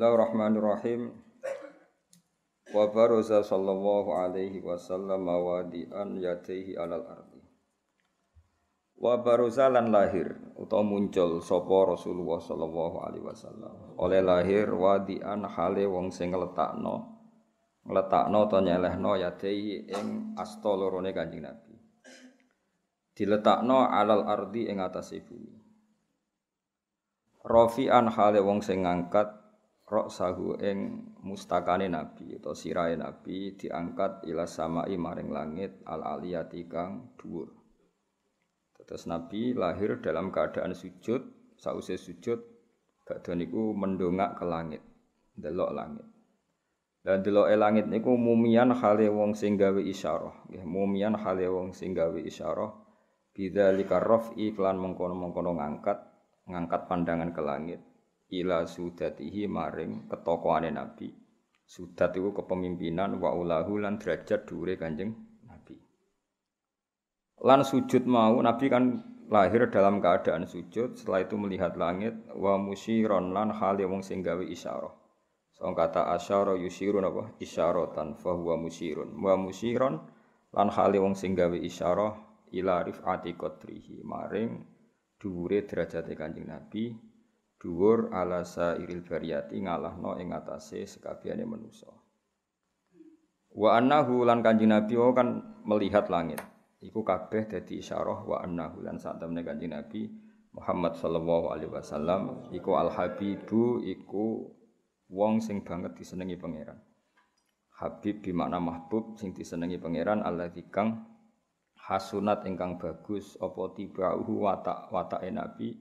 Bismillahirrahmanirrahim. Wa baraza sallallahu alaihi wasallam wadi'an yadaihi alal ardi. Wa baraza lan lahir utawa muncul sapa Rasulullah sallallahu alaihi wasallam. Oleh lahir wadi'an hale wong sing ngletakno ngletakno ta nyelehno yadaihi ing asta lorone Kanjeng Nabi. Diletakno alal ardi ing atas bumi. Rafi'an hale wong sing ngangkat rok sahu eng mustakane nabi atau Sirai nabi diangkat ila samai maring langit al aliyati kang dhuwur. Terus nabi lahir dalam keadaan sujud, sausai sujud badhe niku mendongak ke langit, delok langit. Dan delok langit niku mumian hale wong sing gawe isyarah, mumian hale wong sing gawe isyarah bidzalika rafi iklan mengkono-mengkono ngangkat, ngangkat pandangan ke langit ila sudatihi maring ketokoane nabi sudat itu kepemimpinan wa ulahu lan derajat dure kanjeng nabi lan sujud mau nabi kan lahir dalam keadaan sujud setelah itu melihat langit wa musyiron lan hale wong sing gawe isyarah Song kata asyara yusirun apa isyaratan fa huwa musirun wa musyiron lan hale wong sing gawe isyarah ila rifati qadrihi maring dure derajate kanjeng nabi dhuwur ala sairil bariyati ngalahno ing atase sekabehane manusa. Wa annahu lan Kanjeng Nabi oh, kan melihat langit. Iku kabeh dadi isyarah wa annahu lan sak temne Kanjeng Nabi Muhammad sallallahu alaihi wasallam iku al habibu iku wong sing banget disenengi pangeran. Habib di makna mahbub sing disenengi pangeran Allah dikang hasunat ingkang bagus apa tibauhu watak watake nabi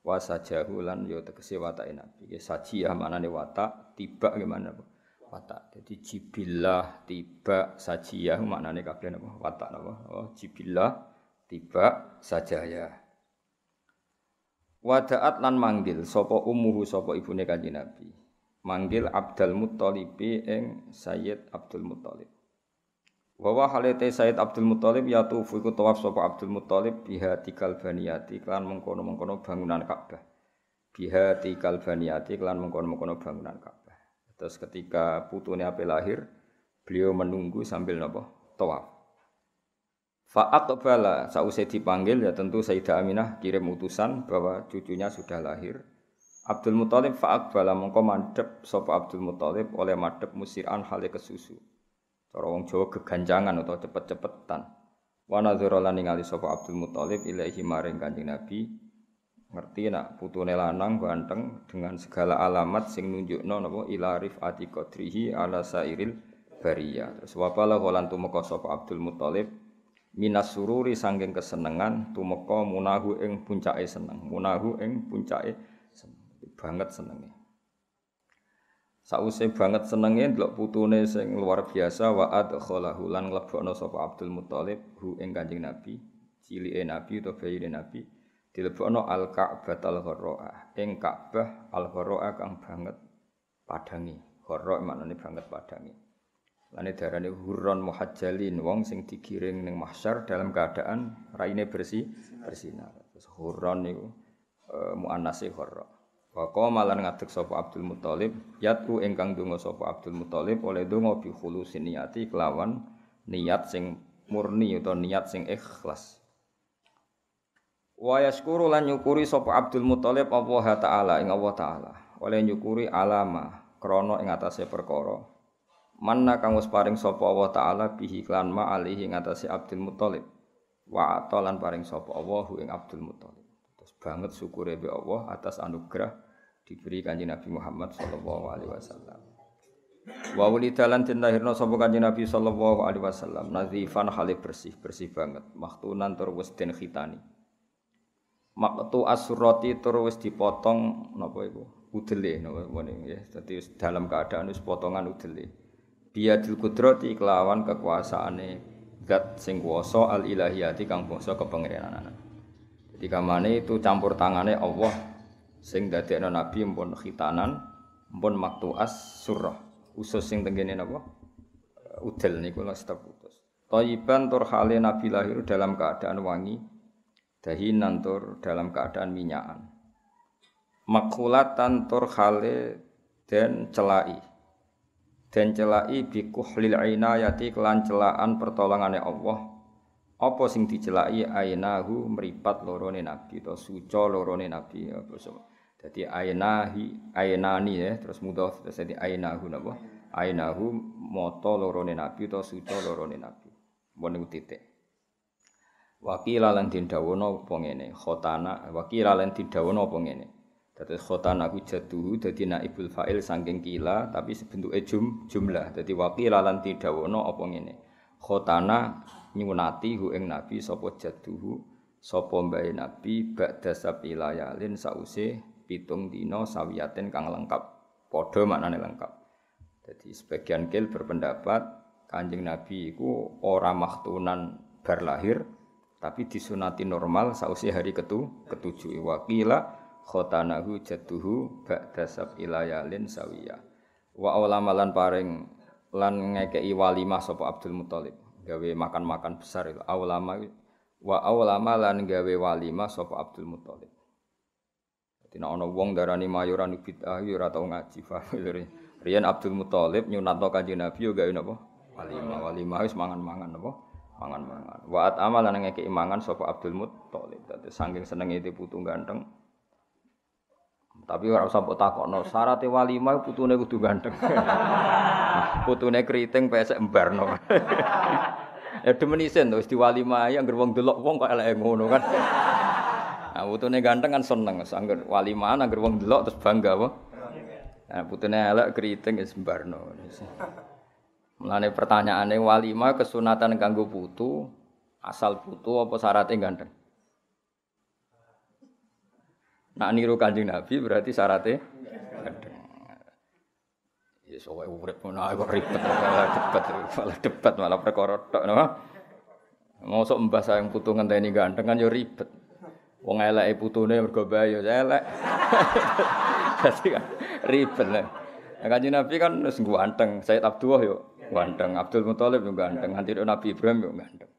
wasajahu lan yo ya tegese watake nabi ya saji ya manane watak tiba gimana apa watak jadi jibillah tiba sajiyah maknane kabeh napa watak napa oh, jibillah tiba sajaya wadaat lan manggil sapa umuhu sapa ibune kanjeng nabi manggil Abdul Muttalibi ing Sayyid Abdul Muttalib Wawa halete Said Abdul Muthalib ya tufu iku tawaf sapa Abdul Muthalib biha tikal baniyati klan mengkono-mengkono bangunan Ka'bah. Biha tikal baniyati klan mengkono-mengkono bangunan Ka'bah. Terus ketika putune ape lahir, beliau menunggu sambil napa? Tawaf. Fa aqbala sausai dipanggil ya tentu Sayyidah Aminah kirim utusan bahwa cucunya sudah lahir. Abdul Muthalib fa aqbala mengko mandhep sapa Abdul Muthalib oleh madhep musiran hale kesusu. Cara wong Jawa geganjangan atau cepet-cepetan. Wa nadzira lan ningali sapa Abdul Muthalib ilaahi maring Kanjeng Nabi ngerti nak putune lanang ganteng dengan segala alamat sing nunjukno napa ila rifati qadrihi ala sairil bariyah. Terus wapala holan tumeka sapa Abdul Muthalib minas sururi sangking kesenengan tumeka munahu ing puncake seneng. Munahu ing puncake seneng. Banget senenge. Sause banget senenge ndelok putune sing luar biasa wa adkhalahu lan mlebokno sapa Abdul Muthalib hu ing Kanjeng Nabi, cilike Nabi utawa bayine Nabi dilebokno al Ka'bah al Ghorra'ah, ing Ka'bah al Ghorra'ah kang banget padangi. Ghorra' maknane banget padangi. Lane darane hurron muhajjalin wong sing digiring ning mahsyar dalam keadaan raine bersih bersinar. Terus hurron niku mu eh, muannase Ghorra'. Waqo malan ngadeg sapa Abdul Muthalib yatu ingkang donga sapa Abdul Muthalib oleh donga bi khulusi niyati kelawan niat sing murni atau niat sing ikhlas. Wa yaskuru lan nyukuri sapa Abdul Muthalib Allah taala ing Allah taala oleh nyukuri alama krono ing atase perkara manna kang wis paring sapa Allah taala bihi klan ma alihi ing atase Abdul Muthalib wa atalan paring sapa Allah ing Abdul Muthalib. Terus banget syukure be Allah atas anugerah diberi kanji Nabi Muhammad Sallallahu Alaihi Wasallam. Wa wulidalan den lahirna sapa Kanjeng Nabi sallallahu alaihi wasallam nadzifan halih bersih, bersih banget. Maktunan tur wis den khitani. Maktu asurati tur wis dipotong napa iku? Udele napa ngene ya. Dadi dalam keadaan wis potongan udele. Biadil kudrati kelawan kekuasaane zat sing kuwasa al ilahiyati kang basa kepengenanan. Jadi kamane itu campur tangane Allah sing dadekno nabi mpun khitanan mpun as surah usus sing tenggene napa eh, udel niku lho step putus Toyiban tur hale nabi lahir dalam keadaan wangi dahinan tur dalam keadaan minyakan makulatan tur hale dan celai dan celai bikuhlil ainayati kelan celaan pertolongannya Allah apa sing dicelaki ainahu meripat lorone nabi atau suco lorone nabi apa so. jadi ainahi ainani ya terus mudah, terus dadi ainahu napa? Ainahu mata lorone nabi atau suca lorone nabi. Mbon niku titik. wakil lan dindawono apa ngene? Khotana wakil lan dindawono apa jadi Dadi khotana ku jaduhu dadi naibul fa'il saking kila tapi sebentuke jum, jumlah. jadi wakil lan dindawono apa ngene? Khotana nyunati hu ing nabi sapa jaduhu sapa mbahe nabi ba'da sabila yalin sause pitung dina sawiyaten kang lengkap padha maknane lengkap jadi sebagian kil berpendapat kanjeng nabi iku ora maktunan bar lahir tapi disunati normal sause hari ketu ketujuh wakila khotanahu jaduhu ba'da sabila yalin sawiyah wa ulama lan paring lan ngekei walimah sapa Abdul Muthalib gawe makan-makan besar itu aulama wa aulama lan gawe walima sapa Abdul Muthalib Dina ana wong darani mayoran bid'ah ya ora tau ngaji rian Abdul Muthalib nyunatno Kanjeng Nabi yo gawe napa? Walima. Walima wis mangan-mangan napa? Mangan-mangan. Wa at amalan ngekeki mangan sapa Abdul Muthalib. Dadi saking senenge itu putu ganteng tapi ora usah mbok takokno, syaraté walimah putune kudu ganteng. putune keriting pesek embarno. ya demen isin to wis diwalimah ya anggere wong delok wong kok eleke ngono kan. Nah, putune ganteng kan seneng, sangger walimah anggere wong delok terus bangga apa? Nah, putune elek keriting ya sembarno. Mulane pertanyaannya walimah kesunatan kanggo putu, asal putu apa syaratnya ganteng? Nak niru kanjeng Nabi berarti syaratnya kadang Ya sowe urip ngono ae kok ribet malah debat malah debat malah perkara tok napa. Mosok mbah sayang putu ngenteni ganteng kan yo ribet. Wong eleke putune mergo bae yo elek. Dadi kan ribet lah. Kanjeng Nabi kan wis ganteng, Said Abdullah yo ganteng, Abdul Muthalib yo ganteng, nganti Nabi Ibrahim yo ganteng.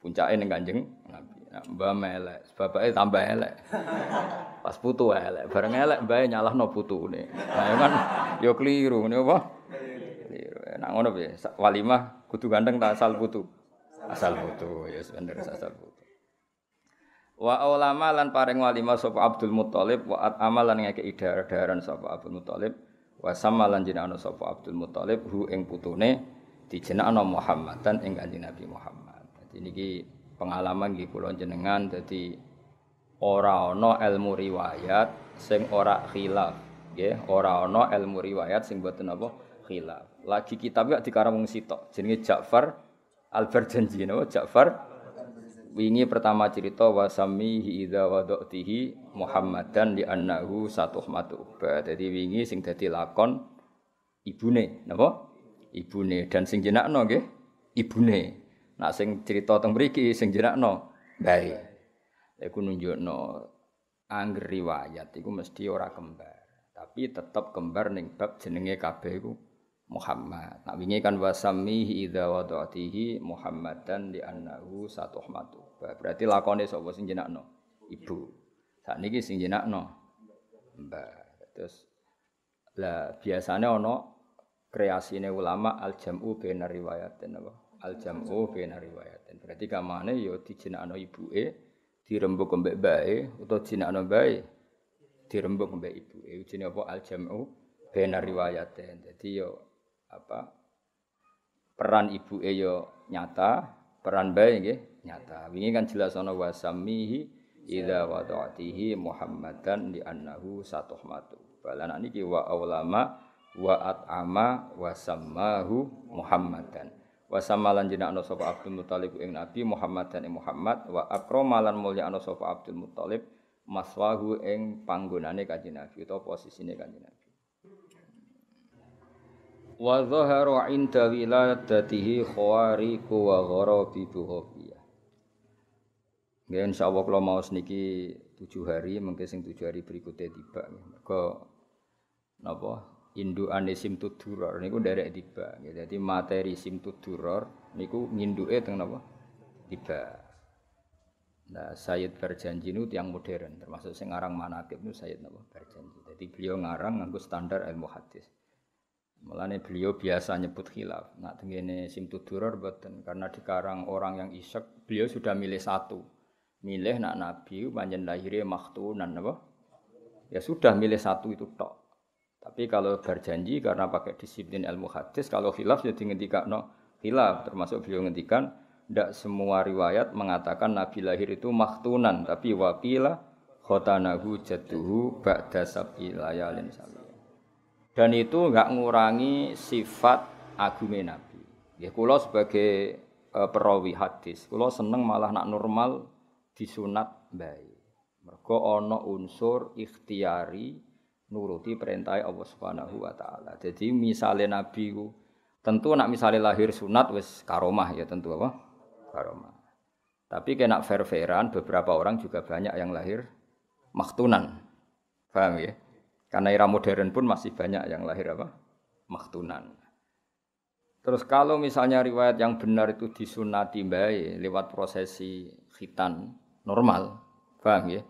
Puncake ning Kanjeng Nabi. Mbak melek, bapaknya tambah elek. Pas putu elek, bareng elek mbak nyalah no putu nih. Nah ya kan, yo ya keliru ini ya apa? Keliru. Nah ngono be, walimah kudu gandeng tak asal putu. Asal putu, ya sebenarnya asal putu. Wa ulama lan paring walimah sapa Abdul Muthalib wa at amalan ngake idar-idaran sapa Abdul Muthalib wa samalan jenengana sapa Abdul Muthalib hu ing putune dijenengana Muhammad dan ing Kanjeng Nabi Muhammad. Jadi niki pengalaman di Pulau jenengan jadi ora no ilmu riwayat sing ora khilaf ya, ora no ilmu riwayat sing buat apa khilaf lagi kitab gak dikarang wong sitok jenenge Ja'far Al-Barjanji napa Ja'far wingi pertama cerita wasamihi idza wadatihi Muhammadan di annahu satu satuhmatu Jadi wingi sing dadi lakon ibune napa ibune dan sing jenakno nggih ibune Nak sing cerita teng mriki sing jenakno. bae. Iku nunjukno angger riwayat iku mesti ora kembar, tapi tetap kembar ning bab jenenge kabeh iku Muhammad. Nak wingi kan wasamihi idza wadatihi Muhammadan di annahu satuhmatu. Berarti lakone sapa sing jenakno? Ibu. Sakniki sing jenakno Mbah. Terus lah biasanya ono kreasine ulama al jamu benar riwayatin apa? al jam'u riwayat dan Berarti kamane ya dijinakno ibuke dirembuk mbek bae utawa jinakno bae dirembuk mbek ibuke. Ujine apa al jam'u riwayat dan Dadi yo ya apa peran ibuke yo ya nyata, peran bae nggih nyata. Wingi kan jelas ana wasamihi ida wada'tihi Muhammadan di annahu satuhmatu. Balana niki wa aulama wa at'ama wa sammahu Muhammadan wa samalan jenakno sapa Abdul Muthalib ing Nabi Muhammad dan Muhammad wa mulya mulyakno sapa Abdul Muthalib maswahu ing panggonane Kanjeng Nabi utawa posisine Kanjeng Nabi wa dhahara inda wiladatihi khawariqu wa gharabi buhobiyah Ya insya Allah kalau mau sniki tujuh hari, mungkin sing tujuh hari berikutnya tiba. Mereka, napa, induane simtud duror niku dari tiba. Jadi ya, materi sim duror niku eh teng apa? Tiba. Nah, Sayyid berjanji itu yang modern, termasuk sing ngarang manakib itu Sayyid napa Berjanji. Jadi beliau ngarang nganggo standar ilmu hadis. Mulane beliau biasa nyebut khilaf. Nah, tengene tu duror boten karena dikarang orang yang isek, beliau sudah milih satu. Milih nak nabi panjen lahirnya maktunan apa? Ya sudah milih satu itu tok. Tapi kalau berjanji karena pakai disiplin ilmu hadis, kalau khilaf jadi ya ngendikan no khilaf termasuk beliau ngendikan tidak semua riwayat mengatakan Nabi lahir itu maktunan, tapi wakila khotanahu jatuhu ba'da sabilayalin Dan itu nggak ngurangi sifat agume Nabi. Ya kulo sebagai e, perawi hadis, kulo seneng malah nak normal disunat baik. Mergo ono unsur ikhtiari nuruti perintah Allah Subhanahu wa taala. Jadi misalnya nabi ku tentu nak misalnya lahir sunat wis karomah ya tentu apa? Karomah. Tapi kena fair-fairan beberapa orang juga banyak yang lahir maktunan. Paham ya? Karena era modern pun masih banyak yang lahir apa? Maktunan. Terus kalau misalnya riwayat yang benar itu disunati baik lewat prosesi khitan normal, paham ya?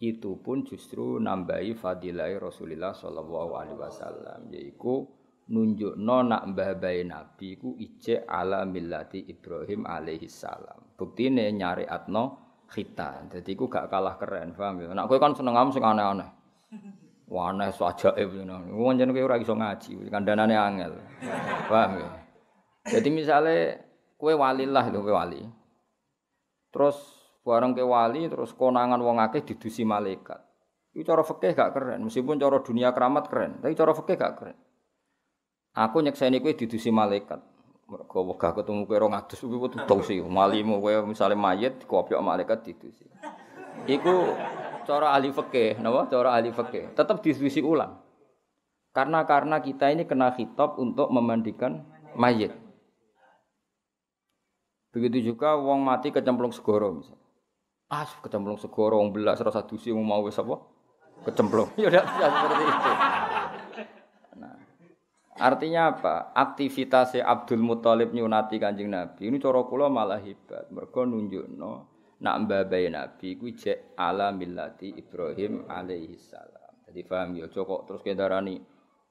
itu pun justru nambahi fadilah Rasulullah Shallallahu Alaihi Wasallam yaitu nunjuk nona mbah bayi nabi ku ije ala millati Ibrahim alaihi salam bukti nih nyari atno kita jadi ku gak kalah keren paham ya nak kan seneng kamu sing aneh-aneh saja ibu ngono. Wong jeneng kowe ora iso ngaji, dana angel. Paham ya? Jadi misalnya kue wali lah lho kue wali. Terus bareng ke wali terus konangan wong akeh didusi malaikat. Itu cara fikih gak keren, meskipun cara dunia keramat keren, tapi cara fikih gak keren. Aku nyekseni kowe didusi malaikat. Mergo wegah ketemu kue kowe 200 kuwi tau sih, malimu misalnya misale mayit dikopyok malaikat didusi. Iku cara ahli fikih, napa? Cara ahli fikih. Tetap didusi ulang. Karena karena kita ini kena hitop untuk memandikan mayit. Begitu juga wong mati kecemplung segoro misalnya. Ah, kecemplung segoro wong belak serasa dusi mau mau wis apa? Kecemplung. Ya udah seperti itu. Nah, artinya apa? Aktivitasnya Abdul Muthalib nyunati Kanjeng Nabi. Ini cara kula malah hebat. Mergo nunjukno nak mbabai Nabi ku jek ala millati Ibrahim alaihi salam. Jadi paham ya cocok terus ini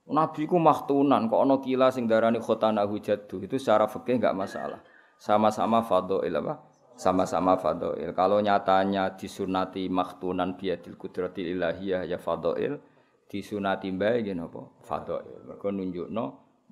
Nabi ku maktunan kok ana kila sing darani khotana hujatu itu secara fikih enggak masalah. Sama-sama fadhail apa? sama-sama fadoil. Kalau nyatanya disunati maktunan biadil kudratil ilahiyah ya, ya fadoil, disunati ya nopo fadoil. mereka nunjuk no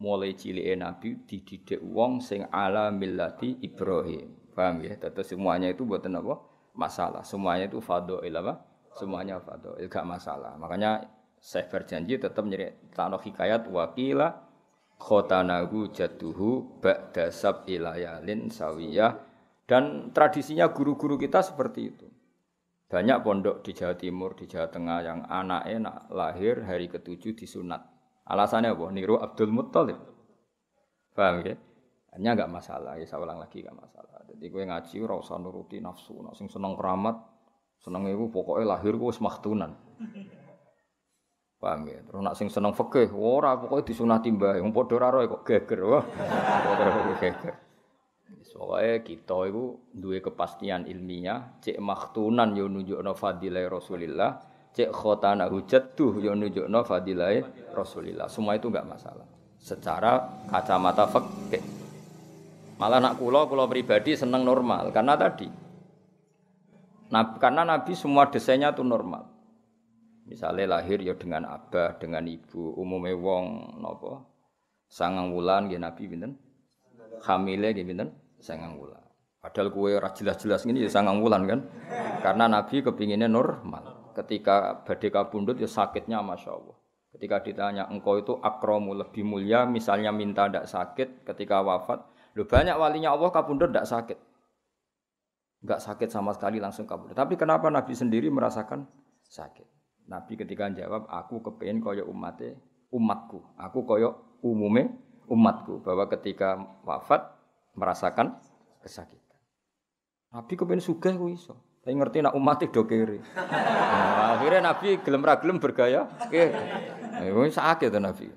mulai cili Nabi dididik wong sing ala millati Ibrahim. Paham ya? Tetes semuanya itu buat apa? Masalah. Semuanya itu fadoil apa? Semuanya fadoil, gak masalah. Makanya saya berjanji tetap nyeri tanah hikayat wakila nagu jatuhu bak dasab ilayalin sawiyah dan tradisinya guru-guru kita seperti itu. Banyak pondok di Jawa Timur, di Jawa Tengah yang anak enak lahir hari ketujuh di sunat. Alasannya apa? Niru Abdul Muttalib. Paham ya? Hanya enggak masalah, ya saya ulang lagi enggak masalah. Jadi gue ngaji rasa nuruti nafsu, Nafsu senang seneng keramat, seneng ibu pokoknya lahir gue semaktunan. Paham ya? Terus nak sing seneng fakih, ora pokoknya disunati timba. Yang bodoh raro kok geger. Wah. geger. Soalnya kita itu dua kepastian ilmiah, cek maktunan yang nunjukno fadilai Rasulillah, cek khotana hujat tuh yang nunjukno fadilai Rasulillah. Semua itu enggak masalah. Secara kacamata fikih. Malah nak kula kula pribadi seneng normal karena tadi nah, karena Nabi semua desainnya tuh normal. Misalnya lahir ya dengan abah, dengan ibu, umumnya wong nopo sangang wulan ya Nabi pinten? hamilnya nggih bintang sangang wulan. Padahal kue ora jelas-jelas ini ya sangang wulan kan. Karena Nabi kepinginnya normal. Ketika badai kabundut ya sakitnya Masya Allah. Ketika ditanya engkau itu akromu lebih mulia misalnya minta tidak sakit ketika wafat. Lu banyak walinya Allah kabundut tidak sakit. Enggak sakit sama sekali langsung kabundut. Tapi kenapa Nabi sendiri merasakan sakit? Nabi ketika jawab, aku kepengen koyo umatnya, umatku. Aku koyo umume umatku. Bahwa ketika wafat, merasakan kesakitan. Nabi kepengen sugih kok iso. Tapi ngerti nak umat itu kiri. Nah, akhirnya Nabi gelem ra bergaya kiri. Nah, sakit tuh Nabi.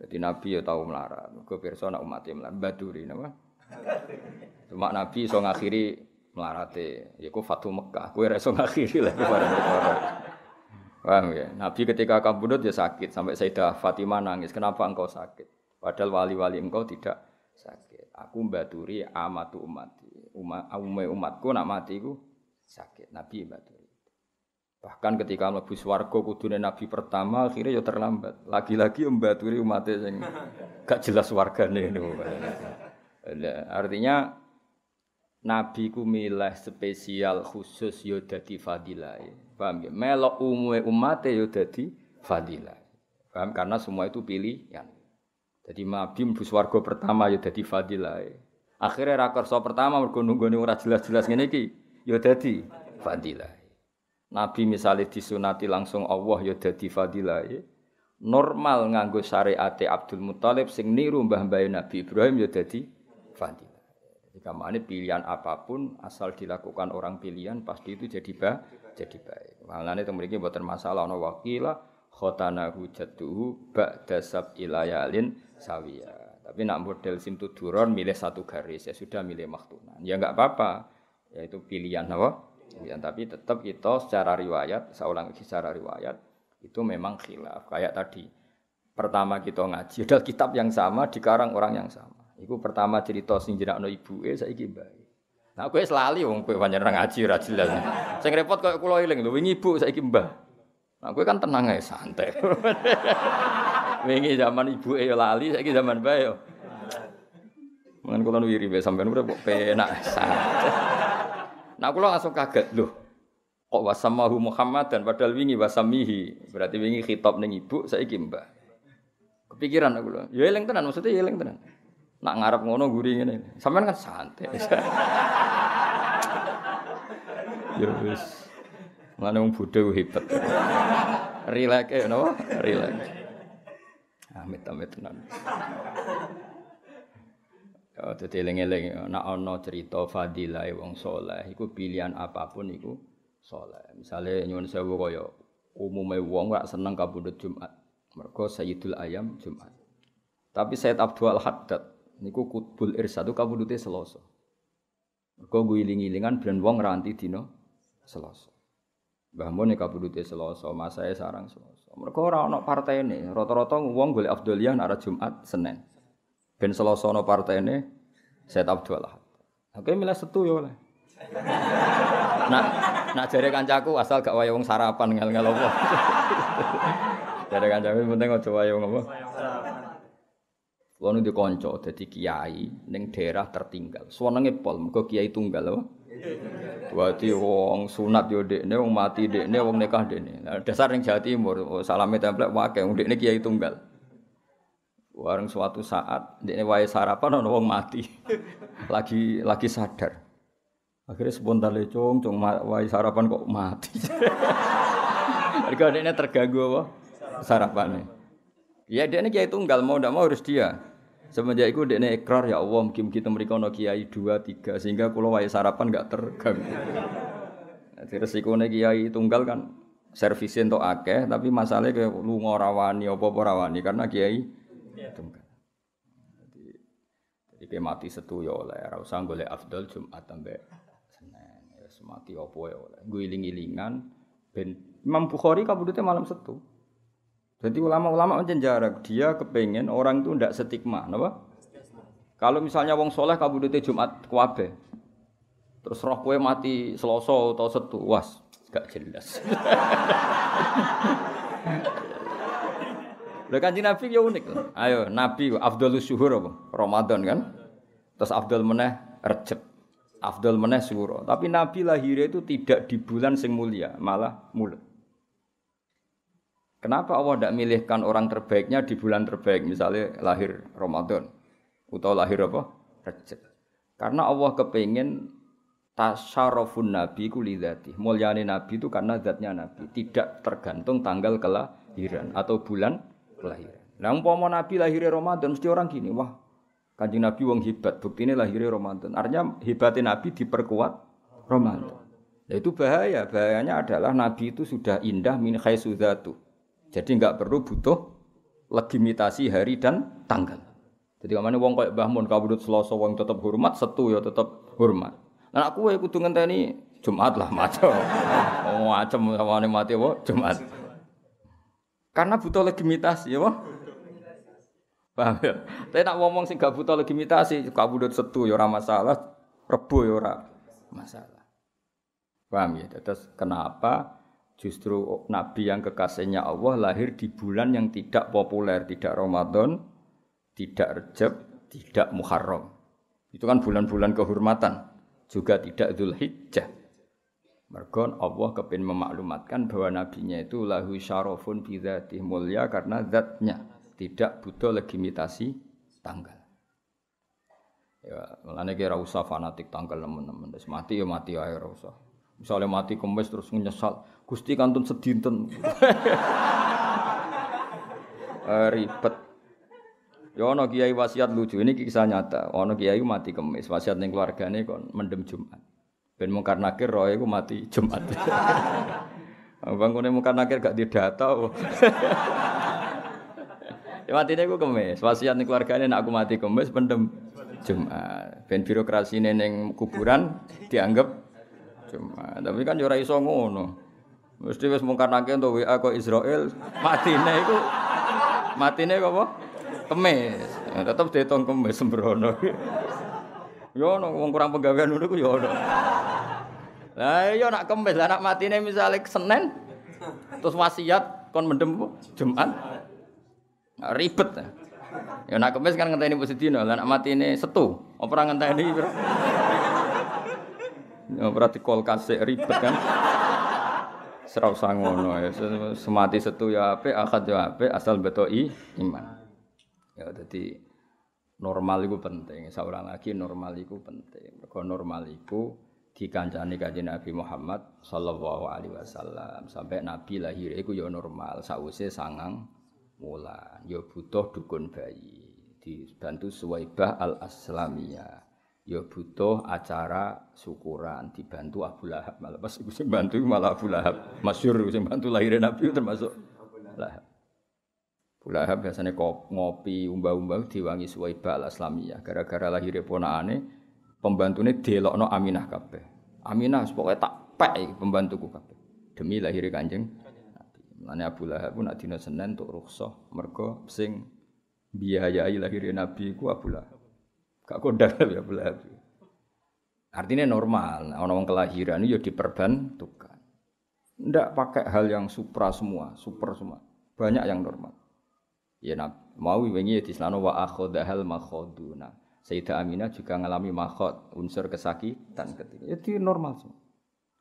Jadi Nabi ya tahu melarat. Mergo perso nak umat e melarat baduri nama. Cuma Nabi so ngakhiri melarate. Ya ku Fatu Mekah. Kowe ngakhiri lah Paham ya? Nabi ketika kabudut ya sakit sampai Sayyidah Fatimah nangis. Kenapa engkau sakit? Padahal wali-wali engkau tidak sakit. Aku mbaturi amatu umat Umat umatku nak mati ku sakit. Nabi mbaturi. Bahkan ketika mlebu swarga kudune nabi pertama akhirnya ya terlambat. Lagi-lagi mbaturi umatnya sing gak jelas wargane ngono. artinya Nabi ku milih spesial khusus yo ya dadi fadilah. Paham ya? Melok umume umate yo dadi fadilah. Paham karena semua itu pilihan. Jadi Mabim bus swarga pertama ya jadi fadilah. Akhirnya Rakor so pertama mergo nunggone ora jelas-jelas gini ki, ya jadi fadilah. Nabi misalnya disunati langsung Allah ya jadi fadilah. Normal nganggo syariat Abdul Muthalib sing niru mbah mbah Nabi Ibrahim ya jadi fadilah. Jika mana pilihan apapun asal dilakukan orang pilihan pasti itu jadi baik. jadi baik. Makanya ini memiliki buatan masalah no wakilah khotanahu jatuhu ba'da ilayalin sawiya. Tapi nak model duron milih satu garis ya sudah milih maktunan. Ya nggak apa-apa. Ya itu pilihan apa? Pilihan tapi tetap kita secara riwayat, saya ulang lagi secara riwayat itu memang khilaf kayak tadi. Pertama kita ngaji ada kitab yang sama dikarang orang yang sama. Iku pertama cerita sing jenakno ibuke saiki bae. Nah kowe selali wong kowe orang ngaji ora jelas. Sing repot koyo kula eling lho wingi ibu saiki mbah. Nah, gue kan tenang aja, santai. Wingi zaman ibu ya lali, saiki zaman bayo. yo. Mangan kula wiri bae sampean udah penak santai. Nah, kula langsung kaget, loh. Kok wasamahu Muhammad dan padahal wingi wasamihi. Berarti wingi khitab neng ibu, saya mbah. Kepikiran aku loh. Ya eling tenan, maksudnya ya eling tenan. Nak ngarep ngono guri ini, Sampean kan santai. ya wis. Mulane wong bodho hebat. Rilek eh, ya napa? relax. Amit amit nang. Ya oh, dadi eling-eling nek cerita fadilah wong soleh. iku pilihan apapun iku soleh. Misalnya nyuwun sewu kaya umumnya wong gak seneng kabudut Jumat. Mergo Sayyidul Ayam Jumat. Tapi Said Abdul Haddad niku Kutbul Irsad kabudute seloso. Mergo guling-gilingan ben wong ranti dino seloso. Mbah Mun ya kabudute ya, Selasa, masae sarang Selasa. Mergo ora ana partene, rata-rata wong golek afdhaliah nek Jumat, Senin. Ben Selasa ana partene Said Abdul Ahad. Oke milih setu ya oleh. Nak nak jare kancaku asal gak wayahe wong sarapan ngel-ngel apa. jare kancaku penting aja wayahe wong apa. Kulo nu dikonco dadi kiai ning daerah tertinggal. Suwenenge pol mergo kiai tunggal apa. Wati wong sunat yo dekne, wong mati dekne, wong nikah dekne. dasar ning Jawa Timur, oh, salame templek wae wong dekne kiai tunggal. Warung suatu saat dekne wae sarapan ana wong mati. lagi lagi sadar. Akhirnya spontan lecong cung wae sarapan kok mati. Mereka dekne terganggu apa? Sarapane. Ya dekne kiai tunggal mau ndak mau harus dia semenjak itu dia ikrar ya Allah mungkin kita mereka no kiai dua tiga sehingga kalau wae sarapan nggak terganggu. Jadi nah, resikonya kiai tunggal kan servisin untuk akeh tapi masalahnya kayak lu ngorawani apa apa rawani karena kiai tunggal. Jadi, jadi kayak mati satu ya oleh rausang boleh afdol Jumat sampai Senin ya semati apa ya oleh gue iling-ilingan ben Imam Bukhari kabudutnya malam setu. Jadi ulama-ulama macam jarak dia kepengen orang itu tidak stigma, apa? Kalau misalnya wong soleh kabudute Jumat kuabe, terus roh kue mati seloso atau setu, was gak jelas. Lah kanji Nabi ya unik. Ayo Nabi Abdul syuhur apa? Ramadan kan. Terus Abdul meneh Recep. Abdul meneh Syuhur. Tapi Nabi lahirnya itu tidak di bulan sing mulia, malah mulut. Kenapa Allah tidak milihkan orang terbaiknya di bulan terbaik, misalnya lahir Ramadan atau lahir apa? Rejab. Karena Allah kepingin tasyarofun nabi kulidati. Mulyani nabi itu karena zatnya nabi, tidak tergantung tanggal kelahiran atau bulan kelahiran. Nah, umpama nabi lahir Ramadan mesti orang gini, wah Kanjeng Nabi wong hebat, buktinya lahir Ramadan. Artinya hebatnya Nabi diperkuat Ramadan. Nah, itu bahaya. Bahayanya adalah Nabi itu sudah indah min khaisu jadi nggak perlu butuh legitimasi hari dan tanggal. Jadi kamane wong koyo Mbah Mun kabudut seloso wong tetap hormat, setu ya tetep hormat. Nah aku ya kudu ngenteni Jumat lah macam, Oh sama nih mati wo Jumat. Karena butuh legitimasi, ya wah. Paham ya? Tapi nak ngomong sih nggak butuh legitimasi. kabudut setu ya orang masalah, rebo ya ora masalah. Paham ya? Terus kenapa Justru nabi yang kekasihnya Allah lahir di bulan yang tidak populer, tidak Ramadan, tidak Rejab, tidak Muharram. Itu kan bulan-bulan kehormatan, juga tidak Zulhijjah. Mergon Allah kepin memaklumatkan bahwa nabinya itu lahu syarofun bidzatih mulia karena zatnya tidak butuh legitimasi tanggal. Ya, mulane kira usah fanatik tanggal teman-teman. mati ya mati ae ora usah. Misale mati kemis terus nyesal, Gusti kantun sedinten. eh, ribet. Ya ono kiai wasiat lucu ini kisah nyata. Ono kiai mati kemis wasiat ning keluargane kon mendem Jumat. Ben karena nakir roe iku mati Jumat. Abang kene karena nakir gak di data. ya matine iku kemis wasiat ning keluargane nek aku mati kemis mendem Jumat. Ben birokrasi ning kuburan dianggap Jumat. Tapi kan yo ya ora iso ngono. Mesti wis mungkar nangke untuk WA kok Israel matine itu matine kok apa? Kemis. Ya, tetap ditong kemis sembrono. Ya, ono wong kurang pegawean ngono ku yo ono. Lah yo nak kemis lah nak matine misale Senin terus wasiat kon mendem Jumat. Nah, ribet. Ya, nak kemis kan ngenteni Bu Sidino lah matine Setu. Apa ora ngenteni? Ya berarti kolkas ribet kan. Serau sangono ya. Semati setu ya ape akad ya ape asal betoi iman. Ya Jadi normal itu penting. Seorang lagi normal itu penting. Kalau normal iku dikancani kanjeng Nabi Muhammad sallallahu alaihi wasallam. Sampai Nabi lahir iku ya normal, sause sangang mula, Ya butuh dukun bayi. Dibantu Suwaibah Al-Aslamiyah ya butuh acara syukuran dibantu Abu Lahab malah pas iku sing bantu malah Abu Lahab masyhur sing bantu lahir Nabi termasuk Lahab Abu Lahab biasanya kok ngopi umba-umba diwangi Suwaibah bala islamiyah gara-gara lahir ponakane pembantune delokno Aminah kabeh Aminah pokoknya tak pek pembantuku kabeh demi lahir Kanjeng Nabi Abu Lahab pun nak dina Senin untuk rukhsah mergo sing biayai lahir Nabi ku Abu Lahab Gak kondang ya belabi. Artinya normal. Nah, orang kelahiran itu ya diperban tukar, Tidak pakai hal yang supra semua, super semua. Banyak yang normal. Ya nak mau ya di selano wa akhodahal makhoduna. Sayyidah Aminah juga mengalami makhod, unsur kesakitan ketika. Ya, itu normal semua.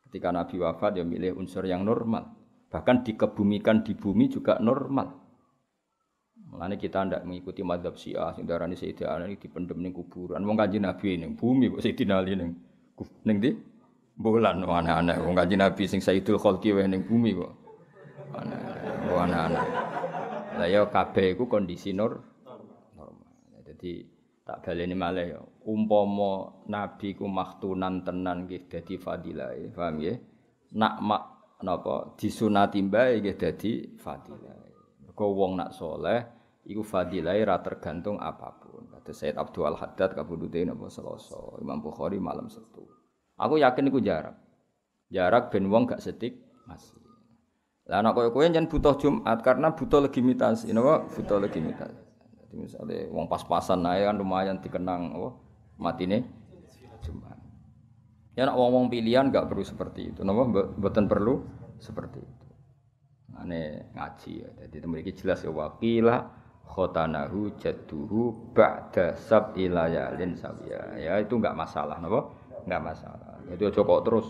Ketika Nabi wafat dia ya milih unsur yang normal. Bahkan dikebumikan di bumi juga normal. Mulane kita ndak mengikuti madhab Syiah sing darani Sayyidina Ali dipendem ning kuburan. Wong Kanjeng Nabi ning bumi kok Sayyidina Ali ning ning ndi? Bolan aneh-aneh wong Kanjeng Nabi sing Sayyidul Khalqi wae ning bumi kok. Aneh, aneh-aneh. Lah ya kabeh iku kondisi nur normal. Jadi ya tak baleni malah ya. Umpama Nabi ku maktunan tenan nggih dadi fadilah, ya. paham nggih? Nak mak napa disunati mbae nggih dadi fadilah. Kau wong nak soleh iku fadilai ra tergantung apapun. Kata Said Abdul Haddad kabudute napa Selasa, Imam Bukhari malam Sabtu. Aku yakin iku jarak. Jarak ben wong gak setik masih. Lah anak koyok kowe jangan butuh Jumat karena butuh legitimitas, napa butuh legitimitas. Jadi misalnya wong pas-pasan ae kan lumayan dikenang oh matine Jumat. Ya nak wong-wong pilihan gak perlu seperti itu. Napa mboten perlu seperti itu. Ane nah, ngaji ya. Jadi temen iki jelas ya wakilah khotanahu jadduhu ba'da sab'i layalin sawiya. Ya itu enggak masalah napa? Enggak masalah. Itu aja kok terus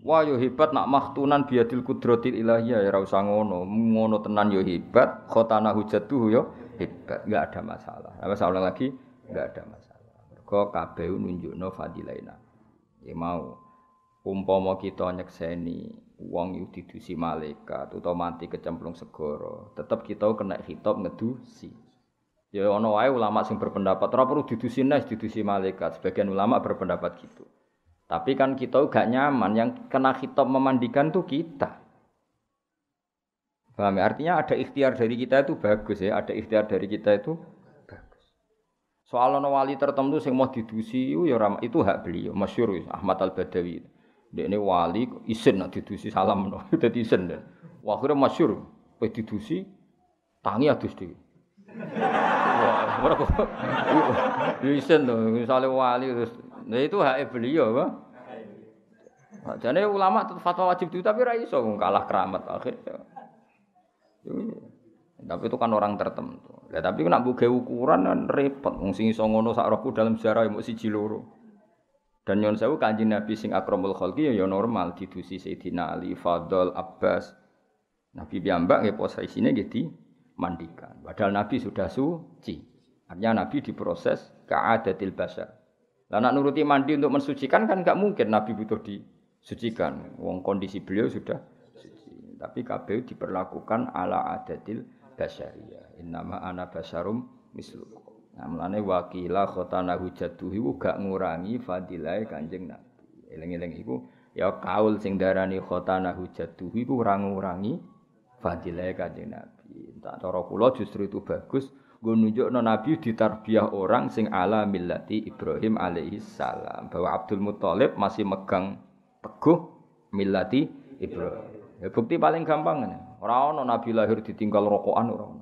Wah yo hebat nak maktunan biadil kudratil ilahiyah ya ora usah ngono. Ngono tenan yo hebat, khotanahu jadduhu yo hebat, enggak ada masalah. Apa salah lagi? Enggak ada masalah. Mergo kabeh nunjukno fadilah Ya mau umpama kita nyekseni wong itu didusi malaikat atau mati kecemplung segoro tetap kita kena hitop ngedusi. Ya ono wae ulama sing berpendapat ora perlu didusi nes didusi malaikat. Sebagian ulama berpendapat gitu. Tapi kan kita gak nyaman yang kena hitop memandikan tuh kita. Paham ya? Artinya ada ikhtiar dari kita itu bagus ya, ada ikhtiar dari kita itu bagus. Soal ana wali tertentu sing mau didusi itu ya hak beliau, masyur Ahmad Al-Badawi. Dek ini wali isin nak didusi salam no. Dadi isin dan. Akhirnya masyur. Pe didusi tangi adus dhewe. Wah, berapa? isin to, wali terus. Nah itu hak beliau apa? Nah, jadi ulama tetap fatwa wajib itu tapi rai so kalah keramat akhirnya. Tapi itu kan orang tertentu. Ya, tapi nak buka ukuran dan repot. Mungkin songono iso dalam sejarah emosi ya ciloro. Dan nyon sewu kanji Nabi sing akromul kholki ya, ya normal dusi Sayyidina Ali, Fadl, Abbas. Nabi piyambak nggih posisine nggih mandikan. Padahal Nabi sudah suci. Artinya Nabi diproses adatil basar. Lah nak nuruti mandi untuk mensucikan kan nggak mungkin Nabi butuh disucikan. Wong kondisi beliau sudah suci. Tapi kabeh diperlakukan ala adatil basyariyah. Innama ana basarum mislukum. Nah, wakila khotana hujatuhi gak ngurangi fadilai Kanjeng Nabi. Eling-eling iku ya kaul sing darani khotana hujatuhi iku ora ngurangi fadilai Kanjeng Nabi. Tak cara kula justru itu bagus nggo nunjukno Nabi ditarbiyah orang sing ala millati Ibrahim alaihi salam. Bahwa Abdul Muthalib masih megang teguh millati Ibrahim. Ya, bukti paling gampang kan. Ora ana nabi lahir ditinggal rokokan ora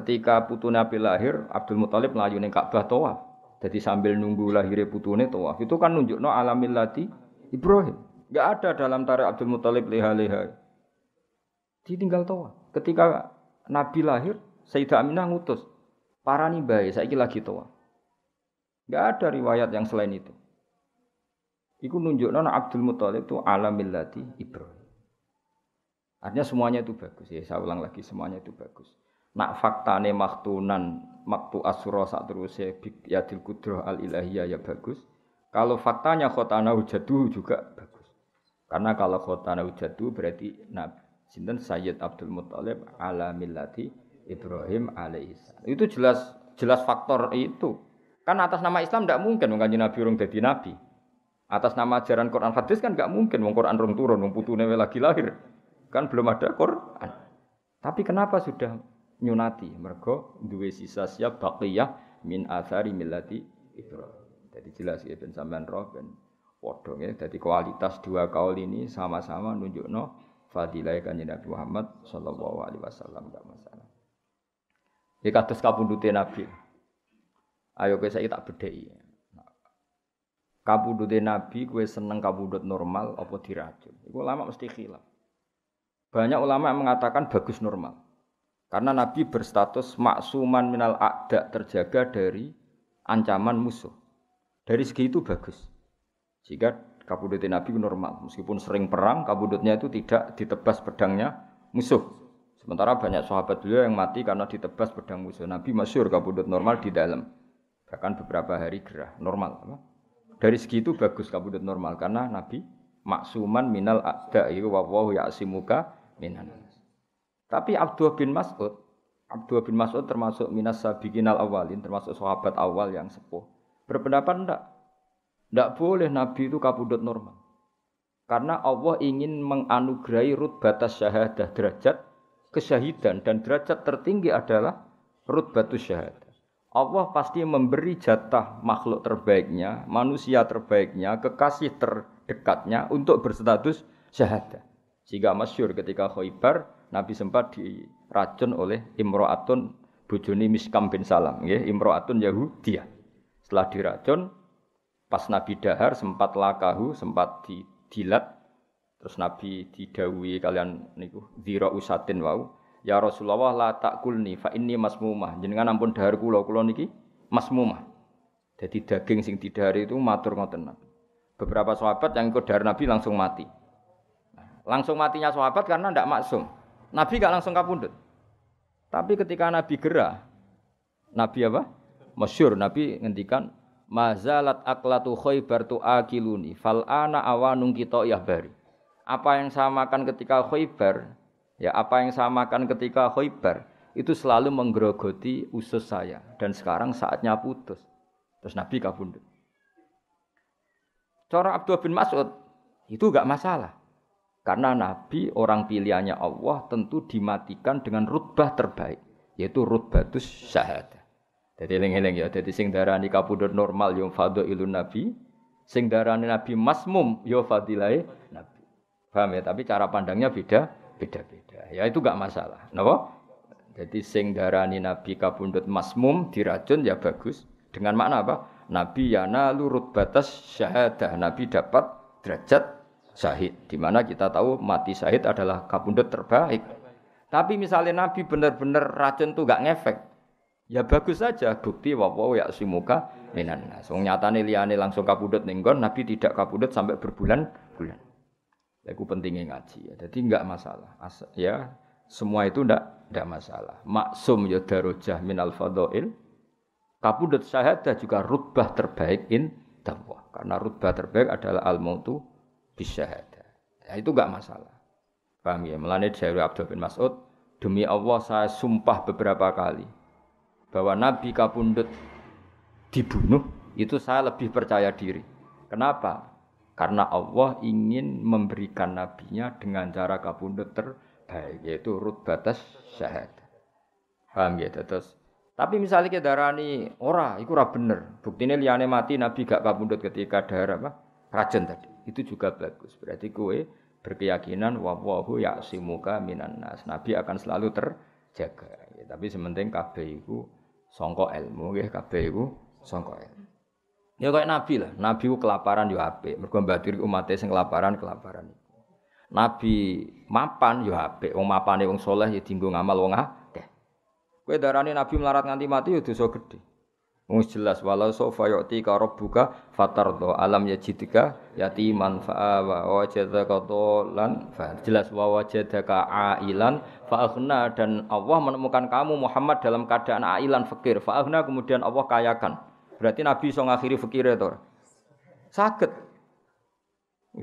ketika putu Nabi lahir, Abdul Muthalib melayu neng Ka'bah tawaf. Jadi sambil nunggu lahirnya putune tawaf. Itu kan nunjuk Noh alamilati Ibrahim. gak ada dalam tarik Abdul Muthalib leha-leha. Ditinggal tawaf. Ketika Nabi lahir, Sayyidah Aminah ngutus nih bayi, saya lagi tawaf. gak ada riwayat yang selain itu. Iku Noh Abdul Muthalib itu alamilati Ibrahim. Artinya semuanya itu bagus ya. Saya ulang lagi semuanya itu bagus nak faktane maktunan maktu asura sak teruse dil kudrah al ilahiyah ya bagus kalau faktanya khotana hujatu juga bagus karena kalau khotana hujatu berarti nabi sinten Sayyid Abdul Muthalib ala millati Ibrahim alaihissalam itu jelas jelas faktor itu kan atas nama Islam tidak mungkin wong Nabi urung dadi nabi atas nama ajaran Quran hadis kan nggak mungkin wong Quran rung turun wong putune lagi lahir kan belum ada Quran tapi kenapa sudah nyunati mergo duwe sisa siap baqiyah min athari millati Ibrahim. Jadi jelas ya ben sampean roh ben padha ya. Jadi kualitas dua kaul ini sama-sama nunjukno fadilah kanjeng Nabi Muhammad sallallahu alaihi wasallam enggak masalah. Ya kados kapundhute Nabi. Ayo kowe saiki tak bedheki. Kapundhute Nabi kowe seneng kapundhut normal apa diracun? Iku ulama mesti khilaf. Banyak ulama yang mengatakan bagus normal. Karena Nabi berstatus maksuman minal akda terjaga dari ancaman musuh. Dari segi itu bagus. Jika kabudutnya Nabi normal, meskipun sering perang, kabudutnya itu tidak ditebas pedangnya musuh. Sementara banyak sahabat beliau yang mati karena ditebas pedang musuh. Nabi masyur kabudut normal di dalam. Bahkan beberapa hari gerah, normal. Dari segi itu bagus kabudut normal karena Nabi maksuman minal akda iku wa ya'simuka minan tapi Abdullah bin Mas'ud, Abdullah bin Mas'ud termasuk minas sabiqin al awalin, termasuk sahabat awal yang sepuh. Berpendapat enggak? Enggak boleh Nabi itu kapundut normal. Karena Allah ingin menganugerahi batas syahadah derajat kesyahidan dan derajat tertinggi adalah rut batu syahadah. Allah pasti memberi jatah makhluk terbaiknya, manusia terbaiknya, kekasih terdekatnya untuk berstatus syahadah. Sehingga masyur ketika Khaybar Nabi sempat diracun oleh Imro'atun bujuni Miskam bin Salam, Ya, Imro'atun Yahudiyah. Setelah diracun pas Nabi dahar sempat lakahu, sempat didilat terus Nabi didawi kalian niku zira usatin wau ya Rasulullah la takulni fa inni masmumah jenengan ampun dahar kula kula niki masmumah jadi daging sing didahar itu matur ngoten beberapa sahabat yang ikut dahar Nabi langsung mati nah, langsung matinya sahabat karena ndak maksum Nabi gak langsung kapundut. Tapi ketika Nabi gerah, Nabi apa? Masyur, Nabi ngendikan mazalat aklatu khaybar tu akiluni fal ana awanung kita yahbari. Apa yang saya makan ketika khaybar, ya apa yang saya makan ketika khaybar itu selalu menggerogoti usus saya dan sekarang saatnya putus. Terus Nabi kabundut. Cara Abdul bin Mas'ud itu gak masalah. Karena Nabi orang pilihannya Allah tentu dimatikan dengan rutbah terbaik, yaitu rutbatus syahadah. Jadi eling-eling ya, jadi sing darani kapundhut normal ya fadu ilun Nabi, sing darani Nabi masmum yo ya fadilai Nabi. Paham ya, tapi cara pandangnya beda, beda-beda. Ya itu gak masalah. Napa? Jadi sing darani Nabi kabundut masmum diracun ya bagus. Dengan makna apa? Nabi yana lurut batas syahadah. Nabi dapat derajat syahid. Di mana kita tahu mati syahid adalah kabundut terbaik. Tapi misalnya Nabi benar-benar racun tuh gak ngefek. Ya bagus saja bukti wawaw ya muka minan. So nih liane langsung kabudut nenggon. Nabi tidak kabudut sampai berbulan-bulan. Ya, itu pentingnya ngaji ya. Jadi nggak masalah. As ya semua itu ndak ndak masalah. Maksum ya darujah al fadail. Kabudut syahadah juga rutbah terbaik in dakwah. Karena rutbah terbaik adalah al-mautu bisyahadah. Ya, itu enggak masalah. Paham ya? Melani dari Abdul bin Mas'ud, demi Allah saya sumpah beberapa kali bahwa Nabi Kapundut dibunuh itu saya lebih percaya diri. Kenapa? Karena Allah ingin memberikan nabinya dengan cara Kapundut terbaik yaitu rutbatas syahad. Paham ya? Terus tapi misalnya kita darani ora, itu ora bener. Bukti ini liane mati Nabi gak kapundut ketika darah apa? racun tadi. Itu juga bagus. Berarti kue berkeyakinan ya muka minan nas. Nabi akan selalu terjaga. Ya, tapi sementing kabeh songko songkok ilmu ya kabeh itu songkok ilmu. Ya kayak Nabi lah, Nabi ku kelaparan yo HP. mergo umatnya sing kelaparan kelaparan. Nabi mapan yo apik, wong mapane wong soleh ya tinggung amal wong ah. Kue darani Nabi melarat nganti mati yo ya dosa gedhe. Wis jelas walau sofa karob buka fatar do alam ya yatiman fa wa wajadaka dolan fa jelas wa wajadaka ailan fa dan Allah menemukan kamu Muhammad dalam keadaan ailan fakir fa kemudian Allah kayakan. Berarti Nabi iso akhiri fakire ya, to. sakit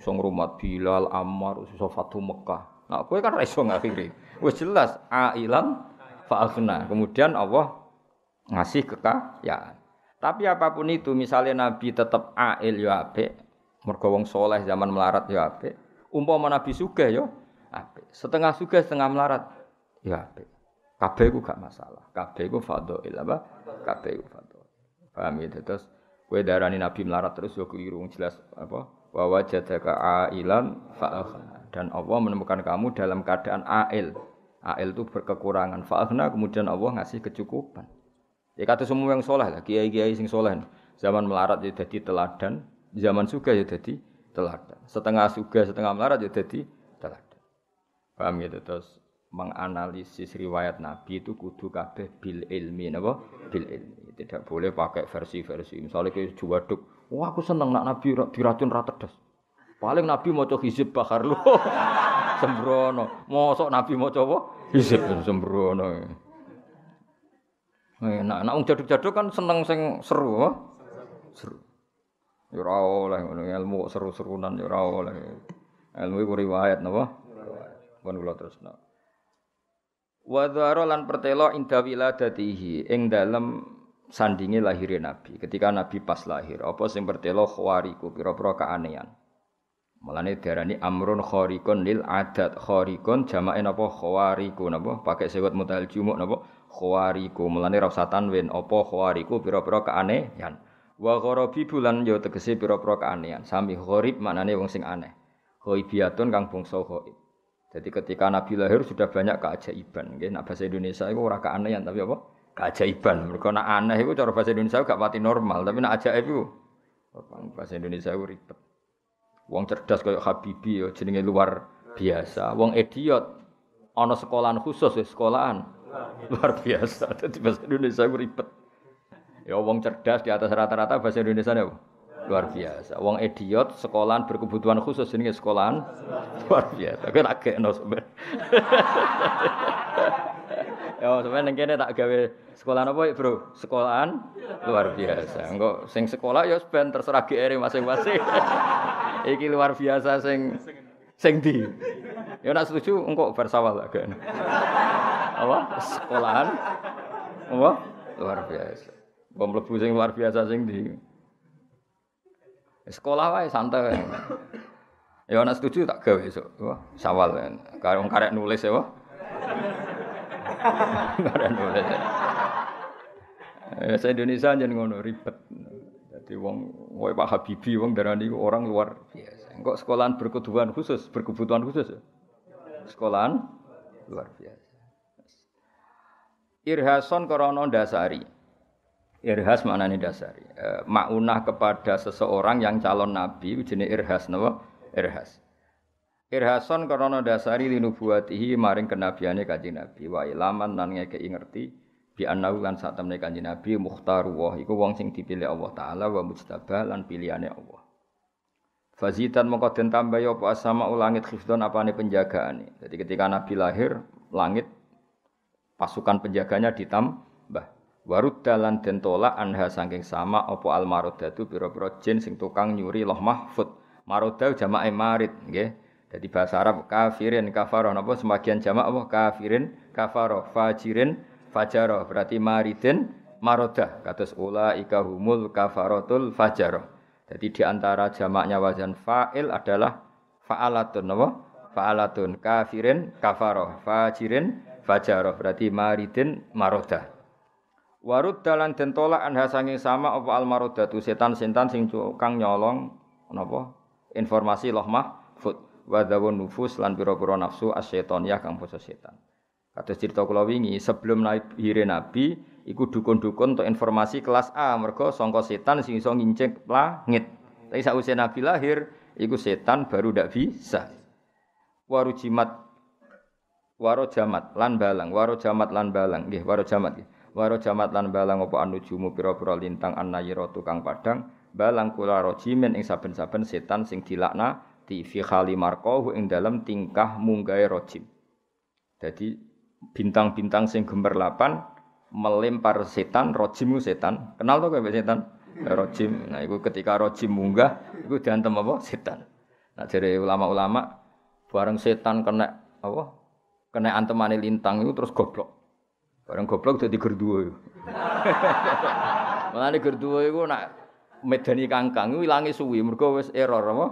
song rumah Bilal Ammar iso Fatu Mekah. Nah, kowe kan ra iso ngakhiri. Wis jelas ailan fa Kemudian Allah ngasih kekayaan. Tapi apapun itu, misalnya Nabi tetap ail yo ape, mergowong soleh zaman melarat yo ape, Umpama Nabi yo, yo ape, Setengah suge setengah melarat ya ape. Kabeh gue gak masalah. Kabeh gue fado apa? Kabeh gue fado. Paham gitu terus kowe darani Nabi melarat terus yo keliru jelas apa? Wa wajadaka ailan fa dan Allah menemukan kamu dalam keadaan ail. Ail itu berkekurangan. Fa'ahna kemudian Allah ngasih kecukupan. Ya kata semua yang soleh lah, kiai-kiai sing soleh. Zaman melarat ya jadi teladan, zaman suga ya jadi teladan. Setengah suga, setengah melarat ya jadi teladan. Paham gitu terus menganalisis riwayat Nabi itu kudu kabeh bil ilmi napa? Bil ilmi. Tidak boleh pakai versi-versi. Misalnya kayak juwaduk, wah aku seneng nak Nabi diracun rata pedes. Paling Nabi coba hizib bakar lho. sembrono. Mosok Nabi mau coba Hizib sembrono. Enak, eh, nak wong jaduk-jaduk kan seneng sing seru. Ha? Seru. Ya ora oleh ngono ilmu seru-serunan ya ora oleh. Ilmu iku riwayat napa? Riwayat. Pun kula tresna. Wa dzara lan pertelo inda wiladatihi ing dalem sandinge lahir Nabi. Ketika Nabi pas lahir, apa sing pertelo khawariku pira-pira keanehan. Mulane diarani amrun khariqun lil adat khariqun jamaen apa khawariku napa pakai sewat mutahal jumuk napa khawariku mulane rasa tanwin opo khawariku pira-pira keanehan wa gharabi bulan ya tegese pira-pira keanehan sami gharib maknane wong sing aneh ghaibiatun kang bungso ghaib jadi ketika Nabi lahir sudah banyak keajaiban, nggih. Nah, bahasa Indonesia itu ora keanehan tapi apa? Keajaiban. Mereka nek aneh itu cara bahasa Indonesia gak pati normal, tapi nek ajaib itu bahasa Indonesia itu ribet. Wong cerdas kayak Habibi ya jenenge luar biasa. Wong idiot ana sekolahan khusus ya sekolahan. Luar biasa. Jadi bahasa Indonesia ribet. Ya wong cerdas di atas rata-rata bahasa Indonesia ya. Luar biasa. Wong idiot sekolahan berkebutuhan khusus ini sekolahan luar biasa. Aku tak kekno sampean. Ya sampean ning kene tak gawe sekolahan apa, Bro? Sekolahan luar biasa. Engko sing sekolah ya ben terserah GR e masing-masing. Iki luar biasa sing sing di. Ya nak setuju engko bersawal gak apa sekolahan apa luar biasa bom lebu sing luar biasa sing di ya, sekolah wae santai ya ana setuju tak gawe esuk wah sawal karo karek nulis ya wah karek nulis ya saya Indonesia jangan ngono ribet jadi wong wae Pak Habibie wong darani orang luar biasa kok sekolahan berkebutuhan khusus berkebutuhan khusus ya sekolahan luar biasa irhason krono dasari. Irhas mana maknane dasari. E, maunah kepada seseorang yang calon nabi jenis irhas napa? Irhas. Irhason krono dasari linubuatihi maring kenabiane kanjeng Nabi wa ilaman nan keingerti, bi annahu saat sak temne kanjeng Nabi mukhtaru wa iku wong sing dipilih Allah taala wa mujtaba lan pilihane Allah. Fazitan mongko den tambah apa sama ulangit khifdon penjagaan penjagaane. Jadi ketika Nabi lahir, langit pasukan penjaganya ditambah warud dalan den tolak anha saking sama opo al itu biro biro jin sing tukang nyuri loh mahfud marud jamak marid nggih jadi bahasa Arab kafirin kafaroh apa sebagian jamak apa kafirin kafaroh fajirin fajaroh berarti maridin maroda kados ula ika humul kafarotul fajaroh jadi di antara jamaknya wazan fa'il adalah fa'alatun apa? fa'alatun kafirin kafaroh fajirin fajaroh berarti maridin maroda warud dalan den tolak anha sanging sama apa al maroda tu setan sintan sing kang nyolong napa informasi loh mah, wa dzawun nufus lan pira-pira nafsu ya kang basa setan kados cerita kula wingi sebelum naik hire nabi iku dukun-dukun untuk informasi kelas A mergo sangka setan sing iso ngincik langit tapi sausé nabi lahir iku setan baru ndak bisa warujimat waro jamat lan balang waro jamat lan balang nggih waro jamat nggih waro jamat lan balang apa anujumu pira-pira lintang annayira tukang padang balang kula rojimin ing saben-saben setan sing dilakna di fi khali marqahu ing dalam tingkah munggae rojim jadi bintang-bintang sing gemerlapan melempar setan rojimu setan kenal tuh kayak setan ya, rojim nah iku ketika rojim munggah iku diantem apa setan nah jare ulama-ulama bareng setan kena apa kena antemane lintang itu terus goblok. Barang goblok dadi gerduwe. Mulane gerdua itu nak medeni kangkang iku hilangnya suwi mergo wis error apa?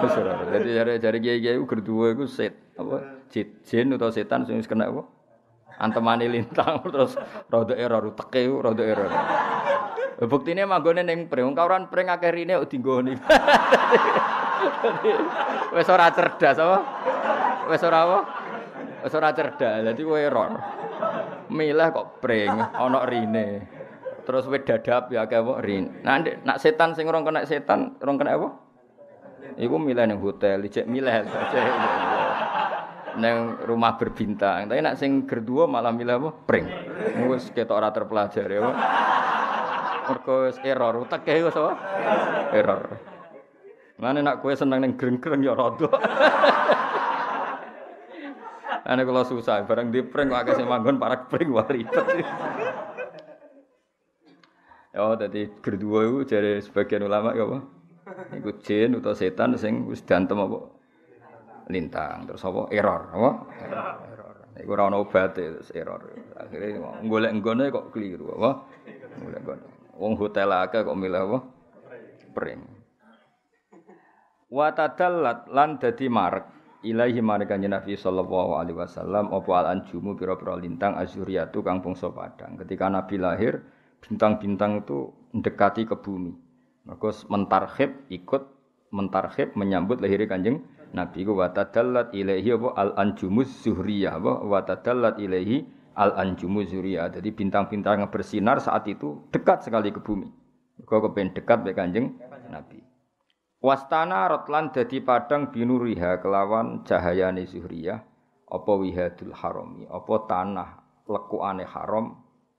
Wis error. jari-jari jare kiai-kiai gerdua itu set apa? Jit jin atau setan sing kena apa? Antemane lintang terus rada error teke rada error. Buktine manggone neng preng kau orang preng akeh udah kok dinggoni. Wis ora cerdas apa? Wis ora apa? Wis ora cerdas, dadi kowe error. Milih kok pring, ana rine. Terus wit dadap ya akeh wong rin. Nah, nak setan sing rong kena setan, rong kena apa? Iku milih ning hotel, dicek milih. Neng rumah berbintang. Tapi nak sing kedua malah milih apa? Pring. Wis ketok ora terpelajar ya. Mergo wis error, uteke wis apa? Error. Mana nak kue seneng neng greng-greng ya rodo. Ane kalau susah, bareng di prank kok akeh sing manggon para prank waripet. Ya oh, dadi kedua iku jare sebagian ulama ya apa? Iku jin utawa setan sing wis dantem apa? Lintang. Terus apa? Error, apa? Error. Iku ora ono terus error. Akhire golek nggone kok keliru apa? Golek nggone. Wong hotel akeh kok milih apa? Prank. Watadallat lan dadi marek ilaihi mereka kanjeng Nabi sallallahu alaihi wasallam apa al anjumu pira-pira lintang azuriyatu kang bangsa padang. Ketika Nabi lahir, bintang-bintang itu mendekati ke bumi. Maka mentarhib ikut mentarhib menyambut lahirnya kanjeng Nabi ku watadallat ilahi ilaihi apa al anjumu zuhriyah apa watadallat ilahi ilaihi al anjumu zuhriyah. Jadi bintang-bintang yang bersinar saat itu dekat sekali ke bumi. Kau kepen dekat be kanjeng Nabi. Wastana rotlan dadi padang binuriha kelawan cahayane zuhriyah apa wihadul harami apa tanah lekuane haram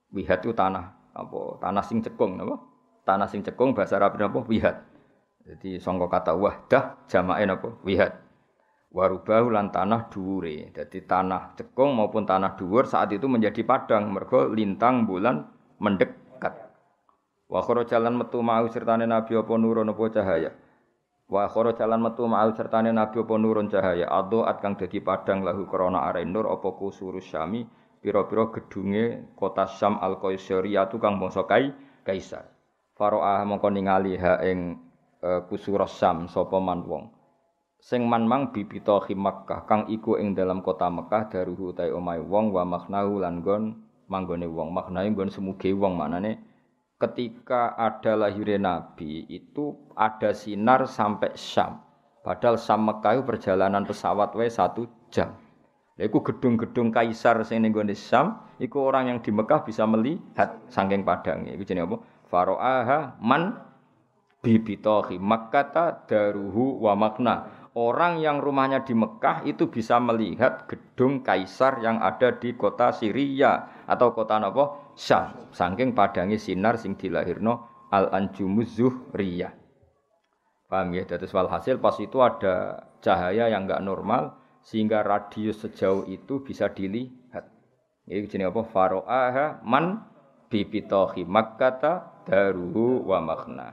wihad itu tanah apa tanah sing cekung napa tanah sing cekung bahasa Arab napa wihad jadi songkok kata wahdah jamae opo wihad warubahu lan tanah dure jadi tanah cekung maupun tanah dhuwur saat itu menjadi padang mergo lintang bulan mendekat wa jalan metu mau sertane nabi apa nurun apa cahaya Wa khoro jalan metu ma'al sertane nabi apa nurun cahaya Ado at kang dadi padang lahu korona arendor nur apa kusuru syami Piro-piro gedunge kota Syam al-Qaisariya tukang bangsa kai kaisar Faro'ah mongko ningali ha ing e, kusura Syam sapa man wong sing man mang bibita Makkah kang iku ing dalam kota Mekah daruhu tai omai wong wa maknahu lan gon manggone wong maknahe nggon semuge wong maknane ketika ada lahirnya Nabi itu ada sinar sampai Syam. Padahal Syam Mekah perjalanan pesawat wae satu jam. Lha iku gedung-gedung kaisar sing ning gone Syam, iku orang yang di Mekah bisa melihat saking padange. Iku jenenge apa? Faro'aha man bibitohi makata daruhu wa makna. Orang yang rumahnya di Mekah itu bisa melihat gedung kaisar yang ada di kota Syria atau kota apa? Syam saking padangi sinar sing dilahirno al anjumuz zuhriyah paham ya soal walhasil pas itu ada cahaya yang enggak normal sehingga radius sejauh itu bisa dilihat ini jenis apa faro'aha man bibitohi makkata daruhu wa makna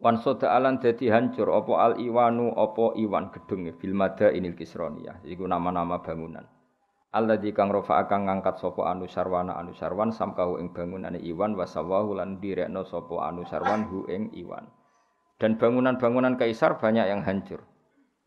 Wan soda alan dadi hancur opo al iwanu opo iwan gedung ya, bil mada inil kisroniyah. Iku nama-nama bangunan. Allah di kang rofa akang ngangkat sopo anu sarwana anu sarwan samkahu ing bangunan iwan wasawahu lan direkno sopo anu sarwan hu ing iwan. Dan bangunan-bangunan kaisar banyak yang hancur.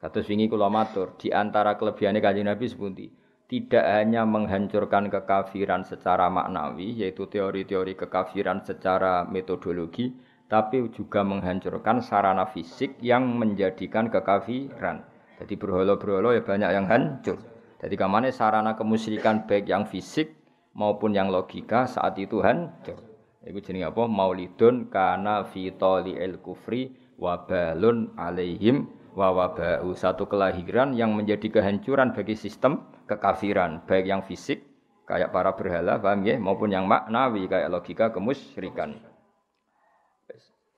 kata wingi kula matur, di antara kelebihane Kanjeng Nabi sepundi, tidak hanya menghancurkan kekafiran secara maknawi yaitu teori-teori kekafiran secara metodologi, tapi juga menghancurkan sarana fisik yang menjadikan kekafiran. Jadi berholo-berholo ya banyak yang hancur. Jadi kemana sarana kemusyrikan baik yang fisik maupun yang logika saat itu hancur. Iku jenenge apa? Maulidun karena fitoli el kufri wabalun alaihim wawabau Satu kelahiran yang menjadi kehancuran bagi sistem kekafiran, baik yang fisik kayak para berhala, paham ya, maupun yang maknawi kayak logika kemusyrikan.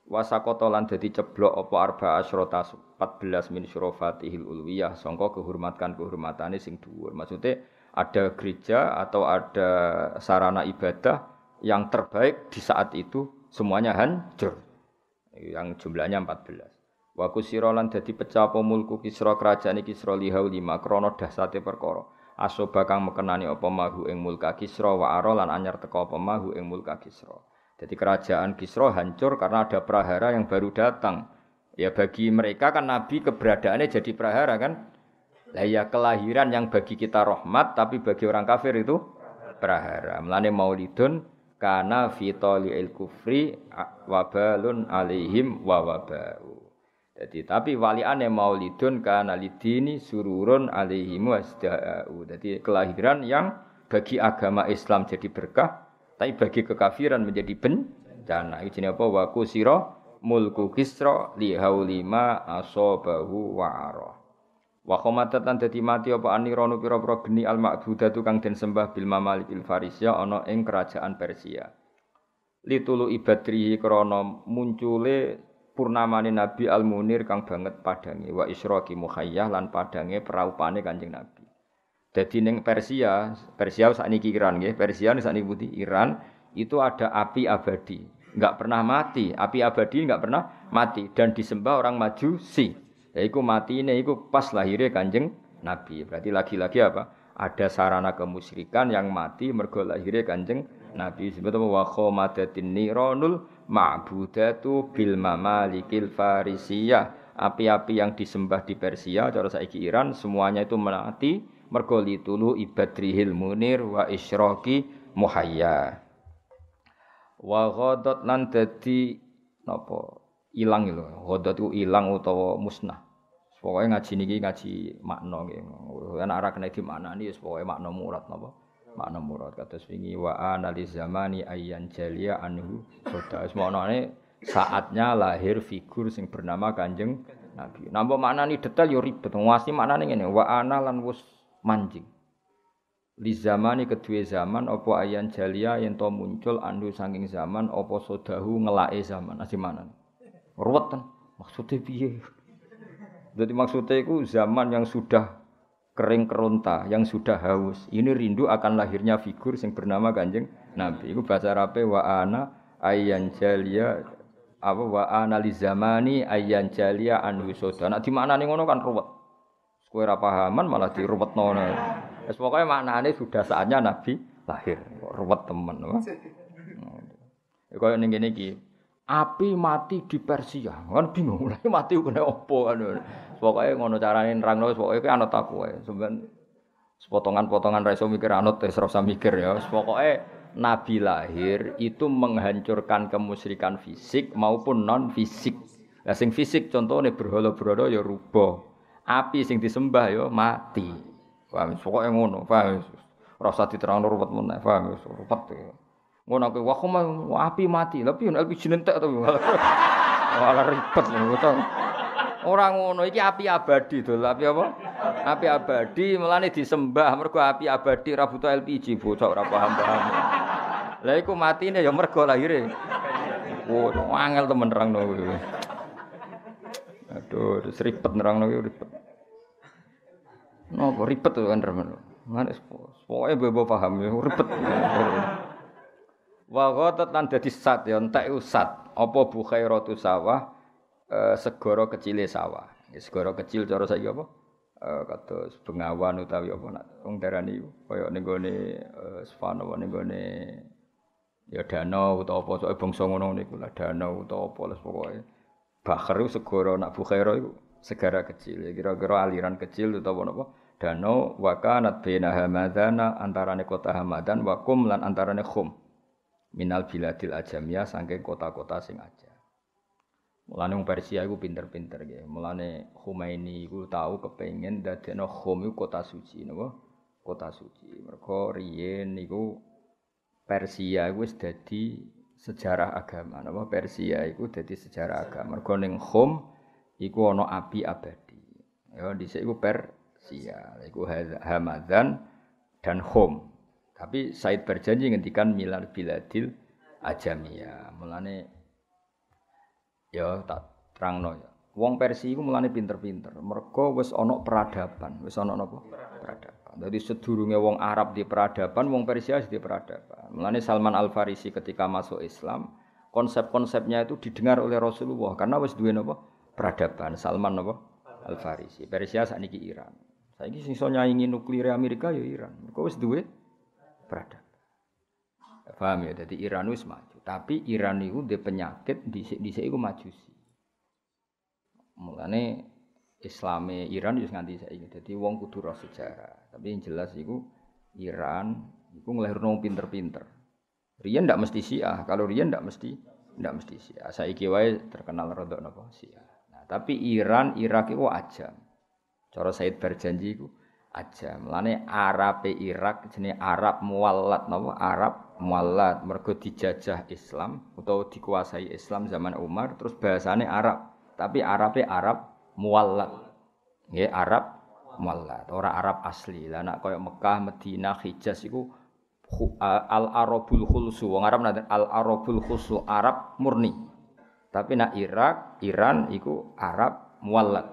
Wasakota lan dadi ceblok apa arba asyrota 14 min syurafatihil ulwiyah sangka kehormatkan kehormatane sing dhuwur. Maksudnya ada gereja atau ada sarana ibadah yang terbaik di saat itu semuanya hancur. Yang jumlahnya 14. Waku sirolan jadi pecah pemulku kisro Kisra kerajaan kisro lihau lima krana dahsate perkoro aso bakang mekenani opo mahu ing mulka Kisra wa ara anyar teko opo mahu ing mulka Kisra. Jadi kerajaan Kisro hancur karena ada prahara yang baru datang. Ya bagi mereka kan Nabi keberadaannya jadi prahara kan. Lah ya kelahiran yang bagi kita rahmat tapi bagi orang kafir itu prahara. Melane maulidun karena fitoli il kufri wabalun alaihim wa wabau. Jadi tapi wali ane maulidun karena lidini sururun alaihim wasda'u. Jadi kelahiran yang bagi agama Islam jadi berkah, tapi bagi kekafiran menjadi bencana. Itu apa? Wa kusira mulku kisra li haulima asabahu wa ara. Wa dadi mati apa anirono pira-pira geni al ma'budatu kang den sembah bil mamalik il farisya ana ing kerajaan Persia. Litulu ibadrihi krana muncule purnamane Nabi Al Munir kang banget padange wa isroki muhayyah lan padange peraupane Kanjeng Nabi. Jadi neng Persia, Persia saat ini Iran, ya. Persia saat ini putih Iran itu ada api abadi, nggak pernah mati. Api abadi nggak pernah mati dan disembah orang majusi. Ya, Yaitu mati ini, itu pas lahirnya kanjeng Nabi. Berarti lagi-lagi apa? Ada sarana kemusyrikan yang mati mergo lahirnya kanjeng Nabi. Sebetulnya wa khomadatin nironul ma'budatu bil mamalikil farisiyah. Api-api yang disembah di Persia, cara saiki Iran, semuanya itu mati mergo litulu ibadrihil munir wa isyraqi muhayya wa ghadat lan dadi napa ilang lho ghadat ku ilang utawa musnah pokoke ngaji niki ngaji makna nggih ana ora makna dimaknani wis pokoke makna murad napa makna murad kados wingi wa analis zamani ayyan jalia anhu wis maknane saatnya lahir figur sing bernama Kanjeng Nabi. Nampak maknani detail yo ya ribet. Ngwasi maknane ini? wa ana lan wus mancing li ini kedua zaman opo ayan jalia yang to muncul andu sanging zaman opo sodahu ngelae zaman asimanan ruwet kan maksudnya piye jadi maksudnya itu zaman yang sudah kering keronta yang sudah haus ini rindu akan lahirnya figur yang bernama ganjeng nabi itu bahasa Arabnya wa ana ayan jalia apa wa ana li zamani ayan jalia anhu sodahu di mana nih ngono kan ruwet Kowe ora pahaman malah iya. diruwetno. Wis pokoke maknane sudah saatnya Nabi lahir. Kok ruwet temen. Ya kaya ning gini iki. Api mati di Persia. Kan bingung mulai mati kena opo kan. Pokoke ngono carane nerangno wis pokoke anut aku wae. Sampeyan sepotongan-potongan ra iso mikir anut wis ora mikir ya. Pokoke Nabi lahir itu menghancurkan kemusyrikan fisik maupun non fisik. Lah sing fisik contohnya berhala-berhala ya rubah api sing disembah yo ya mati. Paham? Pokoke ngono, paham? Rasa diterangno ruwet meneh, paham? Ruwet. Ya. Ngono aku wah kok api mati. Lah piye LPG nentek to. Malah ribet ngono to. Ora ngono iki api abadi to, api apa? Api abadi melane disembah mergo api abadi ra butuh LPG, bocah ora paham-paham. Lah iku matine ya mergo lahire. Wo, angel temen nerangno kuwi. Aduh, terus ribet nerang lagi ribet. Nopo ribet tuh kan teman. Mana pokoknya bebo paham ya ribet. Wa tetan lan dadi sat ya entek usat. Apa rotu sawah e, eh, kecil kecile sawah. Ya segara kecil cara saya apa? E, kados bengawan utawi apa nak wong darani kaya ning gone e, eh, Sfano ning gone ya danau utawa apa sok bangsa ngono niku lah danau utawa apa les pokoke. Bakher itu segara nak Bukhaira itu segara kecil. Ya, kira-kira aliran kecil tahu napa danau waka kanat baina hamadana antarane kota Hamadan Wakum lan antarane Khum. Minal biladil ajamiyah saking kota-kota sing aja. Mulane wong Persia iku pinter-pinter ya. Mulane Khomeini iku tau kepengin dadekno Khom iku kota suci napa? Kota suci. Mergo riyen niku Persia iku wis dadi sejarah agama. Napa Persia iku dadi sejarah agama. Mergo ning Khum iku ana api abadi. Ya dhisik iku Persia, iku Hamadan dan Khum. Tapi Said berjanji ngendikan milal biladil ajamia. Mulane ya tak terangno ya. Wong Persia iku mulane pinter-pinter. Mergo wis ana peradaban, wis ana napa? Peradaban. Dari sedurunge wong Arab di peradaban, wong Persia di peradaban. Mulane Salman Al Farisi ketika masuk Islam, konsep-konsepnya itu didengar oleh Rasulullah karena wis duwe napa? Peradaban Salman napa? Al Farisi. Persia saat niki Iran. Saiki sing iso ingin nuklir Amerika ya Iran. Kok wis duwe peradaban. Paham ya? Jadi Iran wis maju, tapi Iran itu dia penyakit di di itu maju majusi. Mulane Islame Iran wis nganti saiki. Dadi wong kudu roh sejarah. Tapi yang jelas iku Iran iku nglahirno pinter-pinter. Rian ndak mesti Syiah. Kalau Rian ndak mesti ndak mesti Syiah. Saiki wae terkenal rodok napa Syiah. Nah, tapi Iran, Irak iku aja. Cara Said berjanji iku aja. Lane Arab Irak jenis Arab mualad napa? Arab mualad mergo dijajah Islam atau dikuasai Islam zaman Umar terus bahasane Arab. Tapi Arabe Arab muallat. ya Arab muallat, Orang Arab asli. Lah nak kaya Mekah, Madinah, Hijaz itu al arabul khulsu wong Arab nanti al arabul khulsu Arab murni. Tapi nak Irak, Iran iku Arab muallat.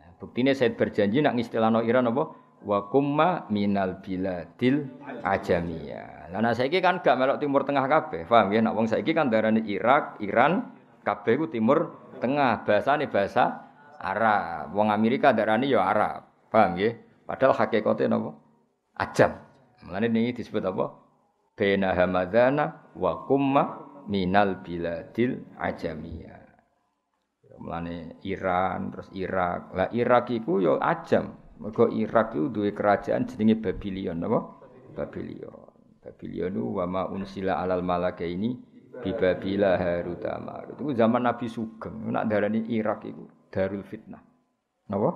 Nah, Bukti ini saya berjanji nak istilah No Iran apa? Wa kumma minal biladil ajamiyah. Lah nak saiki kan gak melok timur tengah kafe, faham ya? Nak wong saiki kan darane Irak, Iran kafe ku timur tengah, bahasane bahasa Arab. Wong Amerika darani yo ya Arab. Paham nggih? Padahal hakikate napa? Ajam. Mulane ini disebut apa? Bena hamadana wa kumma minal biladil ajamiyah. Mulane Iran, terus Irak. Lah Irak iku yo ya ajam. Mergo Irak itu duwe kerajaan jenenge Babylon napa? Babylon. Babylon wa ma unsila alal malaka ini bibabila haruta marut. Itu zaman Nabi Sugeng, nak darani Irak iku darul fitnah. Napa?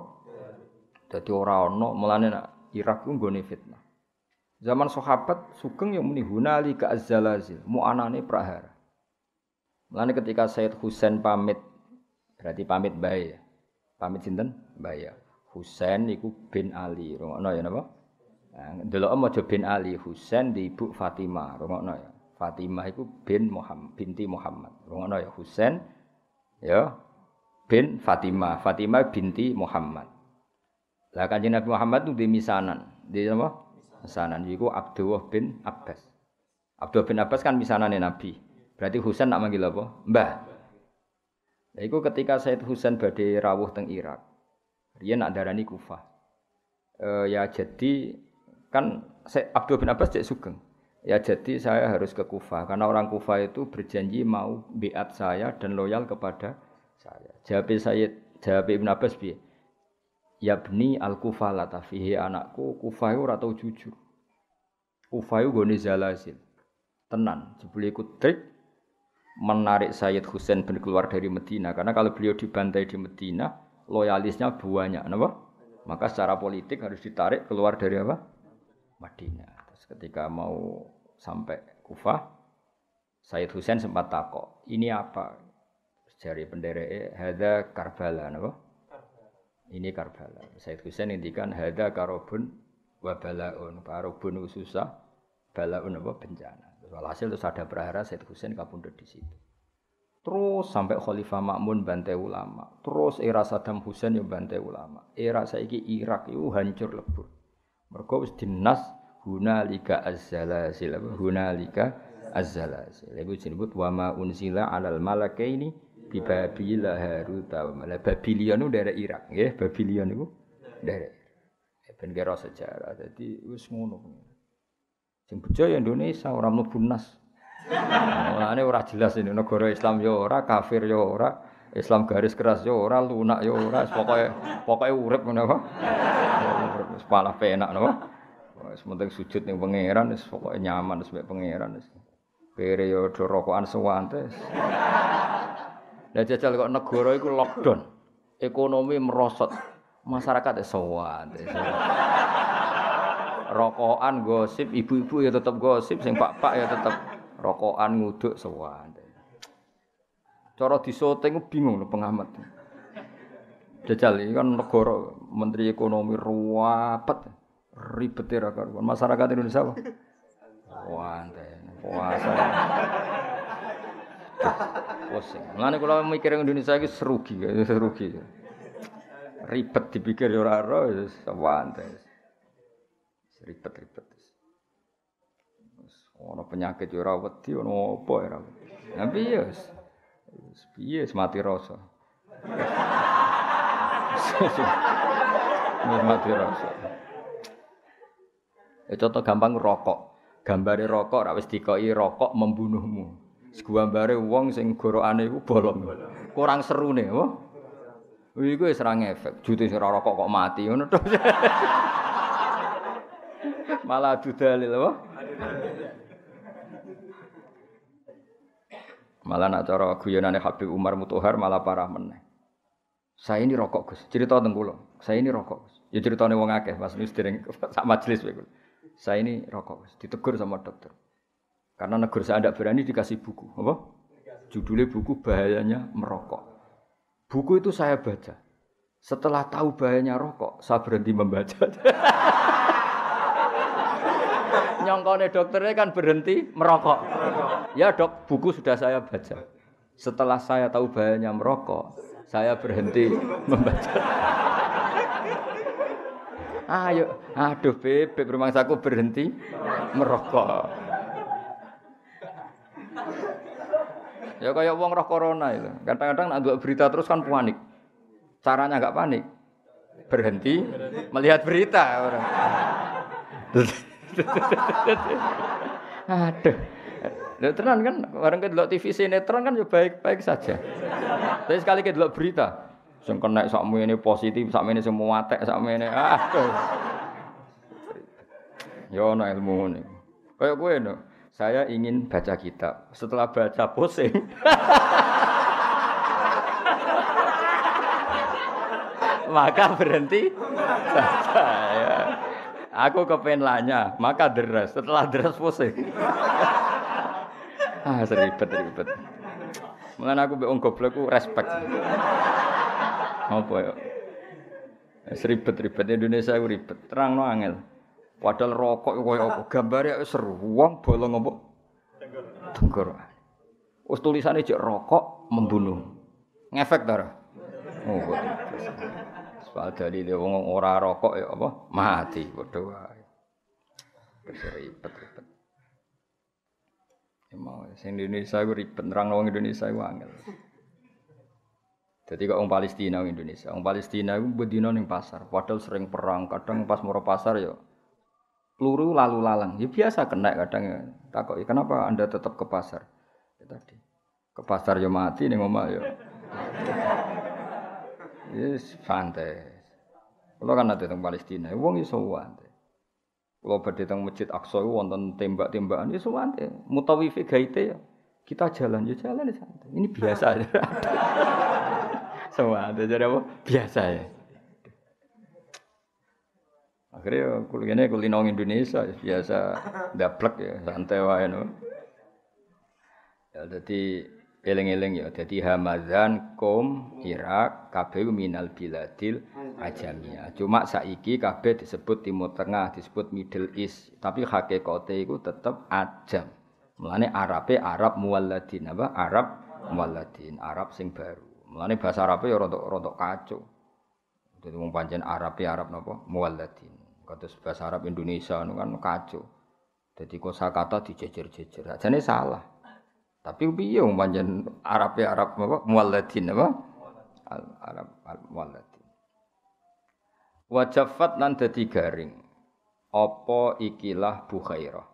Dadi ora ana mulane nak Irak ku nggone fitnah. Zaman sahabat sugeng yang muni hunali ka azzalazil, muanane prahara. Mulane ketika Said Husain pamit berarti pamit bae ya. Pamit sinten? Bae ya. Husain iku bin Ali, rungokno ya napa? Nah, Delok aja bin Ali Husain di ibu Fatimah, rungokno ya. Fatimah iku bin Muhammad, binti Muhammad. Rungokno ya Husain ya bin Fatimah, Fatimah binti Muhammad. Lah kanjeng Nabi Muhammad itu di misanan, di apa? Misanan iku Abdullah bin Abbas. Abdullah bin Abbas kan misanane Nabi. Berarti Husain nak manggil apa? Mbah. Lah iku ketika Said Husain badhe rawuh teng Irak. dia nak darani Kufah. E, ya jadi kan Abdullah bin Abbas cek sugeng. Ya jadi saya harus ke Kufah karena orang Kufah itu berjanji mau biat saya dan loyal kepada saya. Jawab saya jawab Ibn Abbas bi, ya bni al kufala tafihi anakku kufayu atau jujur. Kufayu goni zalazil. Tenan, jebule ikut trik menarik Sayyid Husain bin keluar dari Medina karena kalau beliau dibantai di Medina loyalisnya banyak, kenapa? Maka secara politik harus ditarik keluar dari apa? madinah Terus ketika mau sampai Kufah, Sayyid Husain sempat takok, ini apa? jari penderek eh, hada Karbala napa? Ini Karbala. Said Husain ngendikan hada karobun wa balaun. Karobun susah, balaun apa bencana. Terus walhasil terus ada prahara Said Husain kapundhut di situ. Terus sampai Khalifah Makmun bantai ulama. Terus era Saddam Hussein yang bantai ulama. Era saiki Irak itu hancur lebur. mereka harus dinas hunalika azzalazil. Hunalika azzalazil. Iku disebut wama unzila alal malakaini di Babila Harut Malah Babilion itu daerah Irak, ya Babilion itu daerah. Ben kira sejarah, jadi wis ngono. Sing bejo ya Indonesia ora mlebu nas. Mulane ora jelas ini negara Islam yo ya ora, kafir yo ya ora, Islam garis keras yo ya ora, lunak yo ora, pokoknya pokoke urip menapa. Urip wis palah penak napa. Wis penting sujud ning pangeran wis pokoke nyaman wis mek pangeran wis. Pere rokokan sewantes. Lah jajal kok negara iku lockdown. Ekonomi merosot. Masyarakat ya ya sowan. Rokokan gosip, ibu-ibu ya tetap gosip, sing pak-pak ya tetap rokokan nguduk sowan. Cara nggak bingung lho pengamat. Jajal ini kan negara menteri ekonomi ruwet. Ribet ya Masyarakat Indonesia apa? Wah, puasa. Pusing. Oh, Mulane kula mikir Indonesia iki serugi, ya, serugi. Ribet dipikir ya ora ora ya, wis Ribet-ribet. Ono penyakit ya ora wedi, ono apa ya ora. Lah piye wis? Piye mati rasa. mati rasa. Ya contoh gampang rokok. Gambare rokok ra wis dikoki rokok membunuhmu. Segambare wong sing gorokane iku bolong. Kurang serune, oh. Kuwi wis ra ngefek. Jute sira rokok kok mati ngono to. Malah adu dalil apa? Malah nak cara guyonane Habib Umar Mutohar malah parah meneh. Saya ini rokok, Gus. Cerita teng kula. Saya ini rokok, Gus. Ya ceritane wong akeh, Mas Nus dereng sak majelis kowe. Saya ini rokok, Gus. Ditegur sama dokter. Karena negara saya tidak berani dikasih buku. Apa? Judulnya buku bahayanya merokok. Buku itu saya baca. Setelah tahu bahayanya rokok, saya berhenti membaca. Nyongkone dokternya kan berhenti merokok. Ya dok, buku sudah saya baca. Setelah saya tahu bahayanya merokok, saya berhenti membaca. Ayo, aduh bebek beb rumah saku berhenti merokok. Ya kayak uang roh corona itu. Kadang-kadang ada berita terus kan panik. Caranya nggak panik. Berhenti melihat berita orang. Aduh. Ya, tenan kan Orang ke TV TV sinetron kan ya baik-baik saja. Tapi sekali ke berita sing kena sakmu ini positif, sakmu ini semua watek, sakmu ini aduh. Ya naik ilmu ini. Kayak gue no saya ingin baca kitab. Setelah baca pusing. maka berhenti baca. Ya. Aku kepengen lanya, maka deras. Setelah deras pusing. ah, seribet, seribet. Mulane aku mbek goblok ku respect. Apa ya? Seribet-ribet Indonesia ku ribet. no angel. Padahal rokok koyo apa? Gambare seru. Wong bolong apa? Tenggorokan. Wis tulisane jek rokok membunuh. Ngefek ta ora? Oh. Soal dia wong ora rokok ya apa? Mati berdoa. Ribet-ribet. Emang ya sing Indonesia gue ribet nerang wong Indonesia gue angel. Jadi kok orang Palestina orang Indonesia, orang Palestina itu bedino nih pasar, padahal sering perang, kadang pas mau pasar ya peluru lalu lalang. Ya biasa kena kadang ya. Takok, ya, kenapa Anda tetap ke pasar? Ya, tadi. Ke pasar yo ya mati ning omah ya. Yes, ya, santai. Kalau kan ada tentang Palestina, ya, wong iso wante. Kalau badhe teng Masjid Aqsa wonten tembak-tembakan iso wante. Mutawifi gaite ya. Kita jalan ya jalan santai. Ini biasa. Semua ada jadi apa? Biasa ya. Akhirnya kuliahnya kene kulino Indonesia ya, biasa daplek ya santai wah no. Ya dadi eling-eling ya jadi Hamadan, kom Irak kabeh minal biladil ajamia. Cuma saiki kabeh disebut Timur Tengah, disebut Middle East, tapi hakikatnya iku tetep ajam. Mulane Arabe Arab muwalladin apa? Arab muwalladin, Arab sing baru. Mulane bahasa Arabe ya rontok-rontok kacau. Dadi wong pancen Arabe Arab nopo Muwalladin. Kata bahasa Arab Indonesia nu kan kacau. Jadi kosakata dijejer-jejer. Ajane salah. Tapi biar wong Arab ya Arab apa mualladin apa? Al Arab al mualladin. Wajafat lan dadi garing. Apa ikilah bukhairah.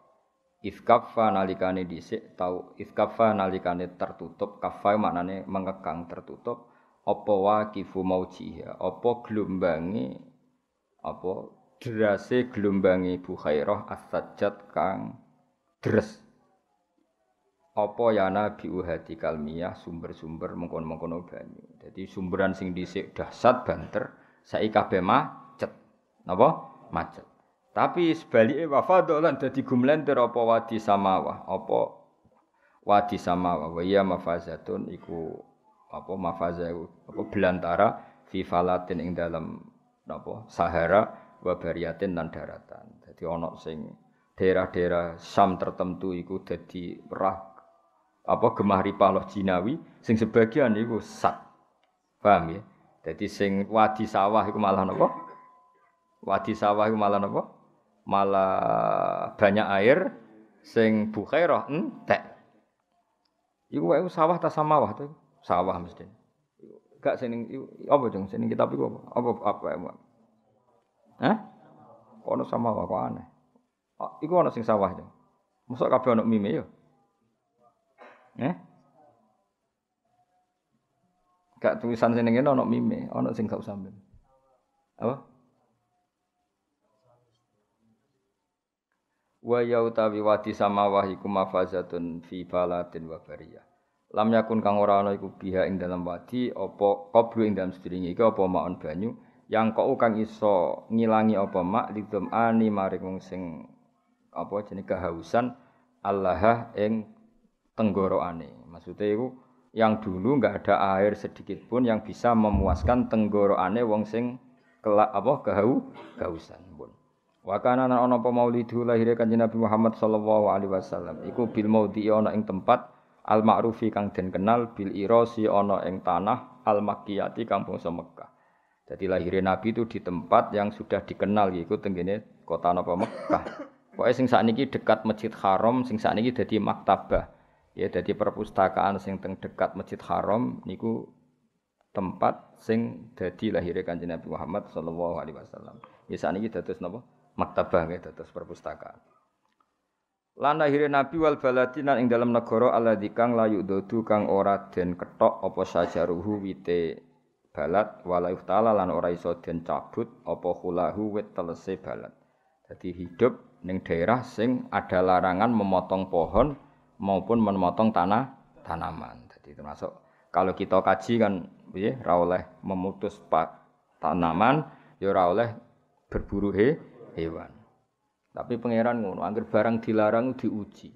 Ifkafa nalikane disik tau ifkafa nalikane tertutup kafa maknane mengekang tertutup apa waqifu maujiha apa gelombangi apa derase gelombangi Bukhairah as-sajjad kang deres. Apa ya nabi uhati kalmiyah sumber-sumber mengkon-mengkono banyu. Jadi sumberan sing dhisik dahsat banter saiki kabeh macet. Napa? Macet. Tapi sebaliknya wafadolan jadi dadi gumlenter apa wadi samawah, apa wadi samawah. Wa iya mafazatun iku apa mafazah apa belantara fi falatin ing dalam napa Sahara wa dan daratan. Jadi ono sing daerah-daerah Sam tertentu iku dadi rah apa gemah ripah loh jinawi sing sebagian iku sat. Paham ya? Jadi sing wadi sawah iku malah napa? Wadi sawah iku malah napa? Malah banyak air sing bukhairah entek. Iku wae sawah ta samawah to? Sawah mesti. Gak sing apa jeng sing kitab iku apa? Apa apa? apa, apa. Hah? Kok ono sama wae kok aneh. Ah, iku ono sing sawah ya. Mosok kabeh ono mime ya. Eh? Gak tulisan sing ngene ono mime, ono sing gak usah mime. Apa? Wa yautawi wadi sama wahiku mafazatun fi balatin wa bariyah. Lam yakun kang ora ana iku biha ing dalam wadi apa qablu ing dalam sedringe iki apa maon banyu yang kau kang iso ngilangi apa mak lidum ani maring wong sing apa jenis kehausan Allah ing ani Maksudnya itu yang dulu nggak ada air sedikit pun yang bisa memuaskan ani wong sing kelak apa kehau kehausan pun. Wakana kana ana apa maulidu lahire kanjeng Nabi Muhammad sallallahu alaihi wasallam. Iku bil maudi ana ing tempat al ma'rufi kang den kenal bil irosi ana ing tanah al makkiyati kampung semekah jadi lahirnya Nabi itu di tempat yang sudah dikenal yaitu tenggine kota napa Mekah. Pokoknya sing sakniki dekat Masjid Haram, sing sakniki jadi maktabah. Ya jadi perpustakaan sing teng dekat Masjid Haram niku tempat sing jadi lahirnya Kanjeng Nabi Muhammad sallallahu alaihi wasallam. Ya sakniki dados napa? Maktabah ya dados perpustakaan. Lan lahirnya Nabi wal baladinan ing dalam negara aladikang layu dodu kang ora den ketok apa sajaruhu wite balat wala ta'ala lan ora iso den cabut apa hulahu wit telese balat. Jadi hidup ning daerah sing ada larangan memotong pohon maupun memotong tanah tanaman. Jadi termasuk kalau kita kaji kan ya ra oleh memutus pak tanaman ya ora oleh berburu he, hewan. Tapi pangeran ngono, angger barang dilarang diuji.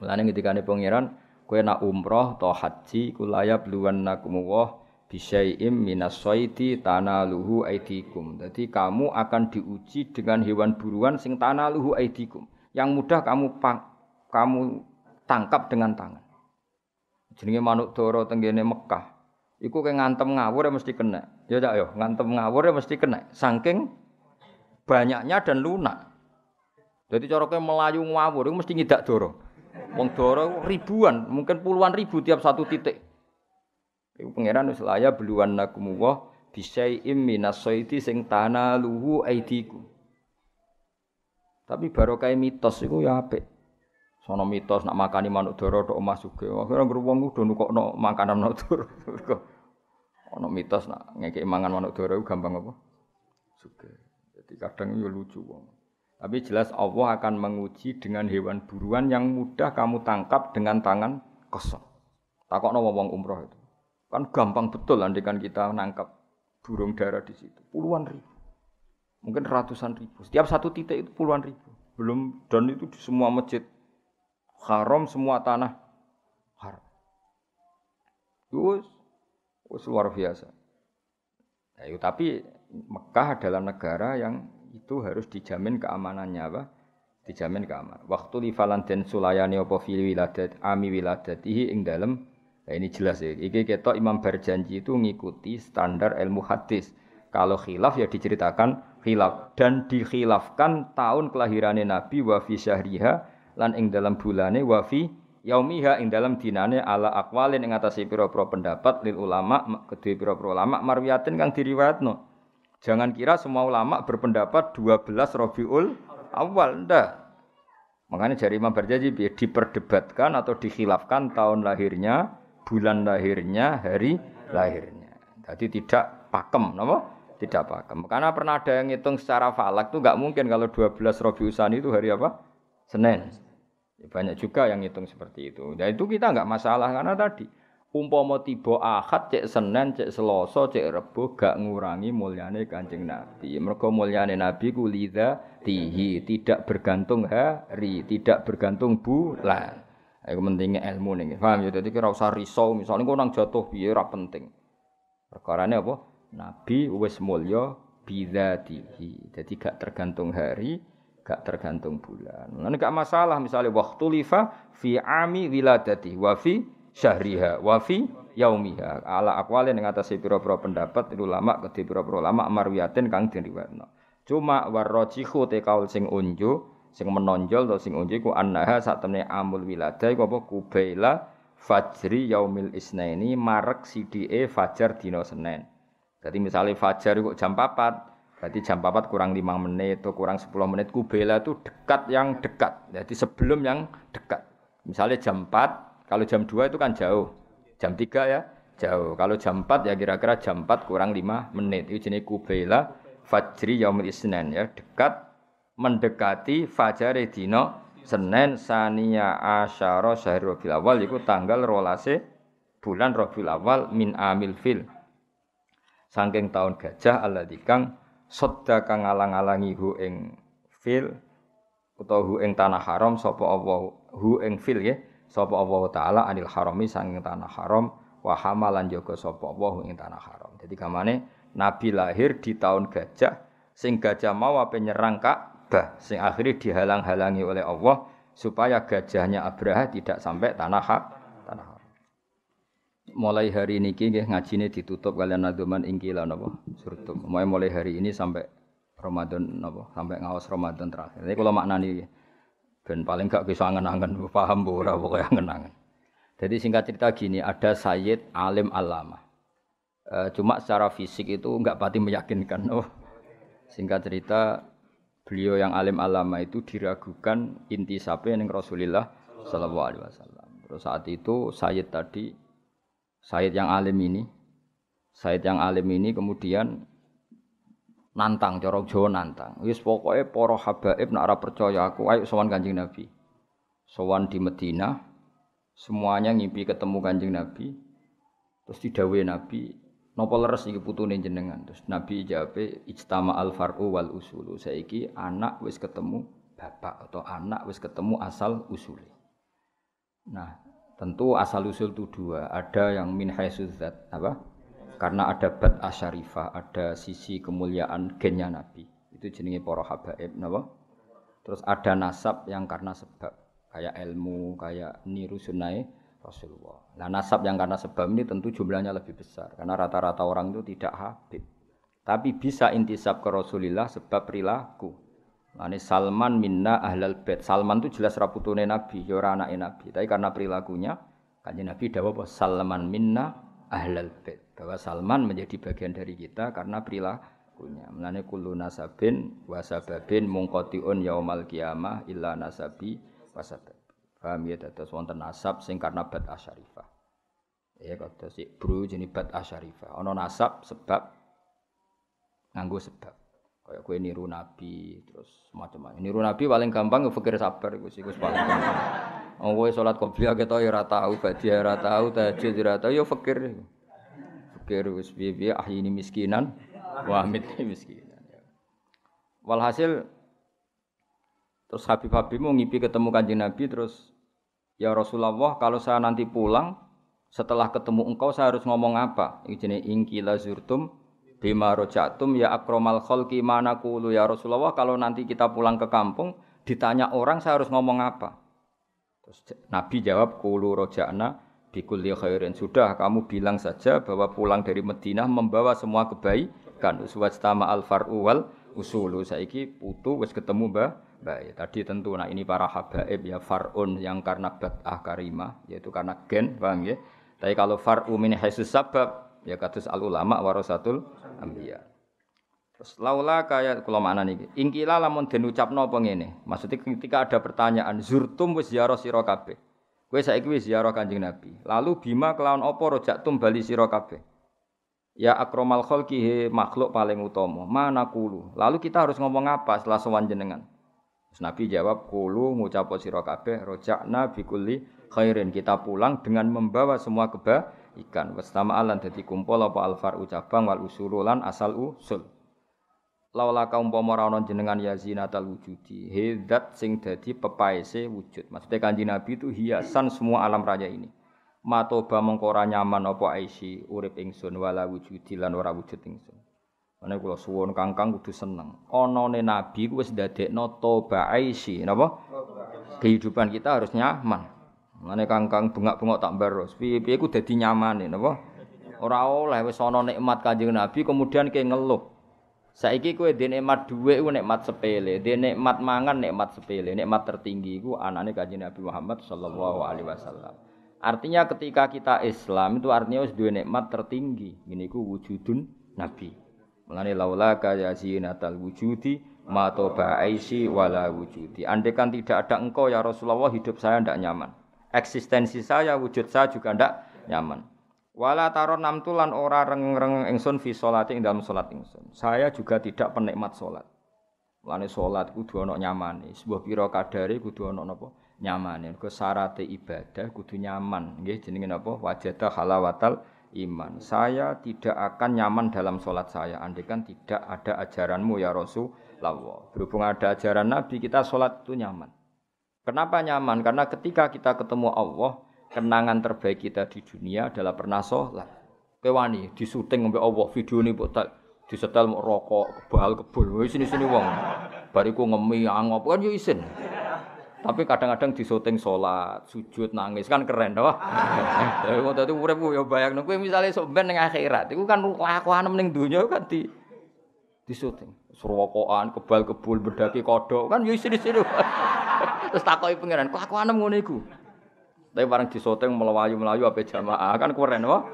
Mulane ketikane pangeran kowe nak umroh atau haji kulayab luwan nakumullah bisyai'im minas soiti tanaluhu aidikum. Jadi kamu akan diuji dengan hewan buruan sing tanaluhu aidikum. Yang mudah kamu pang, kamu tangkap dengan tangan. Jenenge manuk doro tenggene Mekah. Iku kayak ngantem ngawur ya mesti kena. Ya tak yo, ngantem ngawur ya mesti kena. Saking banyaknya dan lunak. Jadi coroknya melayu ngawur itu mesti ngidak doro. Wong doro ribuan, mungkin puluhan ribu tiap satu titik. Iku pangeran wis laya beluan nakum wa bisyai'im minasaiti sing tanah luhu aidiku. Tapi barokah mitos iku ya apik. Sono mitos nak makani manuk doro tok omah suge. Akhire wong kudu nukokno makanan manuk doro. Ono mitos nak ngekek mangan manuk doro gampang apa? Suge. Jadi kadang yo lucu wong. Tapi jelas Allah akan menguji dengan hewan buruan yang mudah kamu tangkap dengan tangan kosong. Takokno wong umroh itu. Kan gampang betul andikan kita nangkap burung dara di situ. Puluhan ribu. Mungkin ratusan ribu. Setiap satu titik itu puluhan ribu. Belum dan itu di semua masjid haram, semua tanah haram. Terus, luar biasa. Ya, ya, tapi Mekah adalah negara yang itu harus dijamin keamanannya apa? Dijamin keamanan. Waktu di Valentine, den sulayani apa fil wiladat ami wiladatihi ing dalam. Nah, ini jelas ya. Iki kita Imam berjanji itu mengikuti standar ilmu hadis. Kalau khilaf ya diceritakan khilaf dan dikhilafkan tahun kelahirannya Nabi wa syahriha lan ing dalam bulane wafi, fi yaumiha ing dalam dinane ala akwalin ing atase pira-pira pendapat lil ulama kedue pira-pira ulama marwiatin kang diriwayatno. Jangan kira semua ulama berpendapat 12 Rabiul awal ndak. Makanya jari Imam Barjanji diperdebatkan atau dikhilafkan tahun lahirnya bulan lahirnya, hari lahirnya. Jadi tidak pakem, nama? Tidak pakem. Karena pernah ada yang ngitung secara falak tuh nggak mungkin kalau 12 Rabiul Tsani itu hari apa? Senin. Ya, banyak juga yang ngitung seperti itu. Dan itu kita nggak masalah karena tadi umpama tiba Ahad cek Senin, cek Selasa, cek Rebo gak ngurangi mulyane Kanjeng Nabi. Mereka mulyane Nabi kulida tihi, tidak bergantung hari, tidak bergantung bulan. Iku pentingnya ilmu nih, paham ya? Jadi kira usah risau, misalnya kau nang jatuh biar ora penting. Perkarane apa? Nabi wis mulya bidzatihi. Jadi gak tergantung hari, gak tergantung bulan. Nanti gak masalah misalnya waktu lifa fi ami wiladati wa fi syahriha wa fi yaumiha. Ala yang ning atase pira-pira pendapat ulama kedhe pira-pira ulama marwiyatin kang diriwayatno. Cuma warrajihu te kaul sing unjuk sing menonjol atau sing unji ku annaha saat temne amul wilada iku apa kubaila fajri yaumil isnaini marek sidie fajar dino senen Jadi misalnya fajar kok jam 4, berarti jam 4 kurang lima menit atau kurang sepuluh menit kubela itu dekat yang dekat. Jadi sebelum yang dekat. Misalnya jam empat, kalau jam dua itu kan jauh. Jam tiga ya jauh. Kalau jam empat ya kira-kira jam empat kurang lima menit. Itu jenis kubela fajri yaumil isnan ya, dekat mendekati fajar dino Senin sania asyara syahrul Rabiul Awal iku tanggal rolase bulan Rabiul Awal min amil fil. Sangking tahun gajah alladzi kang sedda kang alang-alangi hu ing fil utawa hu ing tanah haram sapa Allah hu ing fil ya sapa Allah taala anil harami sanging tanah haram wa hamalan jaga sapa Allah ing tanah haram. Jadi kamane Nabi lahir di tahun gajah sing gajah mau apa nyerang Ka'bah Ka'bah sing akhirnya dihalang-halangi oleh Allah supaya gajahnya Abraha tidak sampai tanah hak tanah hak. Mulai hari ini nggih ngajine ditutup kalian nadzuman ingkila napa surtum. Mulai mulai hari ini sampai Ramadan napa sampai ngawas Ramadan terakhir. Ini kalau maknani ben paling gak bisa angen-angen paham bu ora pokoke angen-angen. Jadi singkat cerita gini, ada Sayyid Alim Alama. E, eh, cuma secara fisik itu nggak pati meyakinkan. Oh. Singkat cerita beliau yang alim alama itu diragukan inti sapi yang Rasulullah Shallallahu Alaihi Wasallam. Terus saat itu Sayyid tadi, Sayyid yang alim ini, Sayyid yang alim ini kemudian nantang, corok Jawa nantang. Wis pokoknya poroh habaib nak percaya aku, ayo sowan kanjeng Nabi. Sowan di Medina, semuanya ngimpi ketemu kanjeng Nabi. Terus didawe Nabi, Nopo leres iki putune jenengan. Terus Nabi jawab, "Ijtama al-far'u wal usulu." Saiki anak wis ketemu bapak atau anak wis ketemu asal usule. Nah, tentu asal usul itu dua. Ada yang min haisudzat apa? Karena ada bat asyarifah, ada sisi kemuliaan gennya Nabi. Itu jenenge para habaib, napa? Terus ada nasab yang karena sebab, kayak ilmu, kayak niru sunnah Rasulullah. Nah nasab yang karena sebab ini tentu jumlahnya lebih besar karena rata-rata orang itu tidak habib. Tapi bisa intisab ke Rasulullah sebab perilaku. Nah, ini Salman minna ahlal bait. Salman itu jelas raputune Nabi, ya ora anake Nabi. Tapi karena perilakunya Kanjeng Nabi bahwa Salman minna ahlal bait. Bahwa Salman menjadi bagian dari kita karena perilakunya. Menane kullu nasabin wa sababin mungqatiun yaumal qiyamah illa nasabi wasabab. Paham ya dados wonten nasab sing karena bat asyarifah. Ya kados bro jenis bat asyarifah. Ana nasab sebab nganggo sebab. Kaya kowe niru nabi terus macam-macam. Niru nabi paling gampang fikir sabar iku sik paling gampang. Wong oh, kowe salat qobliyah ketok ora tau, badiah ya ora tau, tahajud ya ora tau ya fikir, Pikir wis piye-piye ahyini miskinan wa amitni miskinan. Ya. Walhasil terus Habib Habib mau ngipi ketemu Kanjeng Nabi terus Ya Rasulullah, kalau saya nanti pulang, setelah ketemu engkau saya harus ngomong apa? Ini ingki zurtum bima rojatum ya akromal kholki mana kulu ya Rasulullah. Kalau nanti kita pulang ke kampung, ditanya orang saya harus ngomong apa? Terus Nabi jawab kulu rojana bikulli khairin. Sudah kamu bilang saja bahwa pulang dari Madinah membawa semua kebaikan. sama al-far'u wal usulu. Saiki putu wis ketemu Mbah baik. Tadi tentu nah ini para habaib ya farun yang karena bat'ah karimah yaitu karena gen, paham ya? Tapi kalau far'u min haisus sabab ya katus al ulama warasatul anbiya. Terus laula kaya kula makna niki. Ingkila lamun den ucapno apa ngene? Maksudnya ketika ada pertanyaan zurtum wis ziarah sira kabeh. Kowe saiki wis ziarah Kanjeng Nabi. Lalu bima kelawan apa rojak tum bali sira kabeh? Ya akromal kholkihi makhluk paling utama. Mana kulu. Lalu kita harus ngomong apa setelah sowan jenengan? Terus Nabi jawab, "Kulu ngucap sira kabeh rojakna bikuli khairin." Kita pulang dengan membawa semua kebaikan. Wastama alan dadi kumpul apa alfar ucabang wal usululan asal usul. Laula kaum ora jenengan ya zinatal wujudi. Hidat sing dadi pepaese wujud. Maksudnya kanji Nabi itu hiasan semua alam raya ini. Matoba mengkora nyaman apa aisi urip ingsun wala wujudi lan ora wujud ingsun. Mane kula suwon kangkang kudu seneng. Onone nabi ku wis dadekno tobaisi, napa? Kehidupan kita harus nyaman. Mane kangkang bengak-bengok tak baros. Piye-piye ku dadi nyamane, napa? Ora oleh wis ana nikmat Kanjeng Nabi kemudian ke ngeluh. Saiki kowe dene nikmat dhuwit ku nikmat sepele, dene nikmat mangan nikmat sepele, nikmat tertinggi ku anane Kanjeng Nabi Muhammad sallallahu alaihi wasallam. Artinya ketika kita Islam itu artinya wis duwe nikmat tertinggi. Ngene iku wujudun nabi. Mulane laula kaya zinatal wujudi matoba aisi wala wujudi. Andekan tidak ada engkau ya Rasulullah hidup saya tidak nyaman. Eksistensi saya, wujud saya juga tidak nyaman. Wala taron namtulan ora reng-reng ingsun fi salati ing dalam salat ingsun. Saya juga tidak penikmat salat. Mulane salat kudu ana nyamane. Sebuah pira kadare kudu ana napa? Nyamane. Mergo syarate ibadah kudu nyaman. Nggih jenenge napa? Wajata halawatal iman. Saya tidak akan nyaman dalam sholat saya. Andaikan tidak ada ajaranmu ya Rasulullah. Berhubung ada ajaran Nabi, kita sholat itu nyaman. Kenapa nyaman? Karena ketika kita ketemu Allah, kenangan terbaik kita di dunia adalah pernah sholat. Kewani, disuting sampai Allah, video ini buat di setel mau rokok, kebal, kebul, sini-sini wong. Bariku ngemi, angop, kan yuk isin. tapi kadang-kadang disoting sholat, sujud, nangis, kan keren toh. Ah. Tapi waktu itu urip yo bayangno kowe misale sok ben ning akhirat, iku kan lakuane ning dunya kan di disuting surwokoan kebal kebul bedaki kodok kan yusir yusir terus takoi pengiran, kok aku anem ngono iku tapi bareng disuting melayu melayu apa jamaah kan keren wah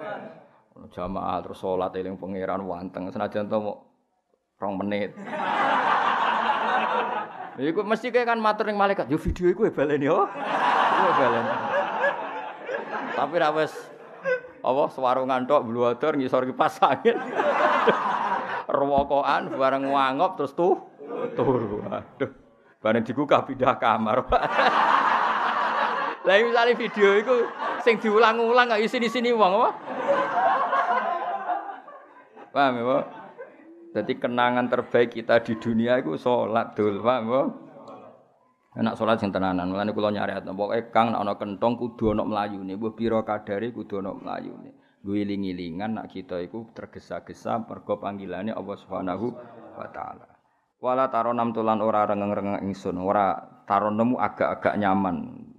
jamaah terus sholat eling pangeran wanteng senajan tuh rong menit Iku mesti kayak kan matur malaikat, yo video iku baleni yo. Iku baleni. Tapi ra wis apa swarungan tok bluwador ngisor kipas angin. Rokokan bareng wangop terus tuh turu. Aduh. Bareng digugah pindah kamar. Lah misalnya video iku sing diulang-ulang isi di sini wong apa? Paham ya, Pak? Jadi kenangan terbaik kita di dunia itu sholat dul, Pak. Enak sholat sing tenanan, mulane kula nyariat. Pokoke eh, Kang nek ana kentong kudu ana mlayune, mbuh pira kadare kudu Melayu mlayune. Guling-gilingan nak kita itu tergesa-gesa mergo panggilannya Allah Subhanahu wa taala. Wala nam tulan ora rengeng-rengeng ingsun, ora nemu agak-agak nyaman.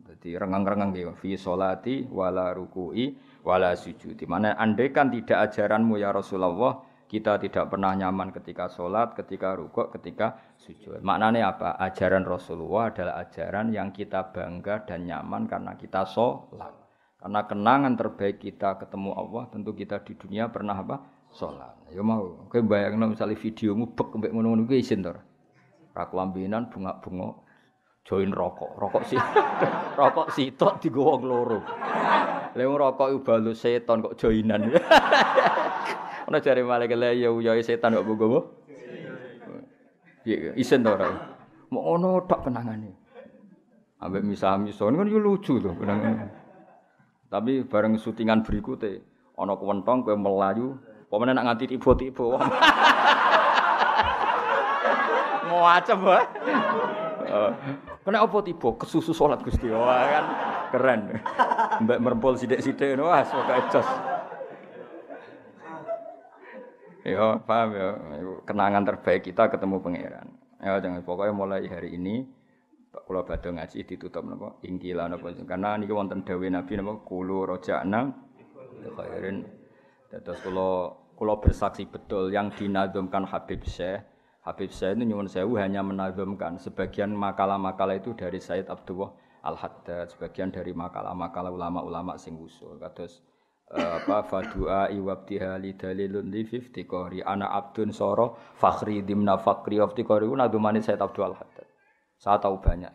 Jadi rengeng-rengeng ya fi sholati wala ruku'i wala sujud. Dimana andaikan tidak ajaranmu ya Rasulullah, kita tidak pernah nyaman ketika sholat, ketika rukuk, ketika sujud. Maknanya apa? Ajaran Rasulullah adalah ajaran yang kita bangga dan nyaman karena kita sholat. Karena kenangan terbaik kita ketemu Allah tentu kita di dunia pernah apa? Sholat. Ya mau, Oke bayangin misalnya video bek mbek ngono-ngono izin isin to. Ra bunga-bunga join rokok. Rokok sih. rokok sih, di gowong loro. Lewung rokok iku seton kok joinan. Ana jare malaikat le yo yo setan kok bogo. Iya, isen to ora. Mok ngono tok kenangane. Ambek misah-misah kan yo lucu to kenangane. Tapi bareng syutingan berikutnya, ana kewentong kowe melayu, pomane nak nganti tiba-tiba. Mau acem, ha? Oh. Kena opo tiba? Kesusu sholat, Gusti. Wah, kan keren. Mbak merempol sidik-sidik, wah, suka Ya, paham ya. Kenangan terbaik kita ketemu pangeran. Ya, jangan pokoknya mulai hari ini kula badhe ngaji ditutup napa ingkila napa karena niki wonten dawuh Nabi napa kulo roja'na khairin. Dados kula kula bersaksi betul yang dinadzumkan Habib Syekh Habib Syekh itu nyuwun sewu hanya menadzumkan sebagian makalah-makalah itu dari Said Abdullah Al-Haddad, sebagian dari makalah-makalah ulama-ulama sing usul. Kados Eh, apa fadua iwabtiha li dalilun li kori ana abdun soro fakhri dimna fakri waftiqari una dumani saya al haddad saya tahu banyak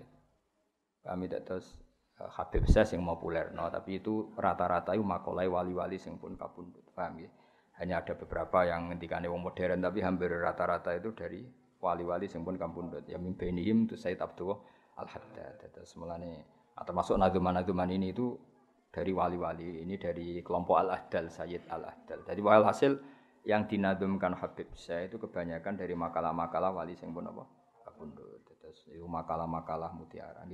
kami terus eh, Habib Ses yang populer no tapi itu rata-rata itu makolai wali-wali sing pun kapun paham ya hanya ada beberapa yang ngendikan wong modern tapi hampir rata-rata itu dari wali-wali sing pun kapun ya mimbenihim itu Said abdul Al Haddad terus mulane ah, termasuk nazuman-nazuman ini itu dari wali-wali ini dari kelompok al adal Sayyid al adal Jadi hasil yang dinadumkan Habib saya itu kebanyakan dari makalah-makalah wali sing pun apa? Kapundut. Terus makalah-makalah mutiara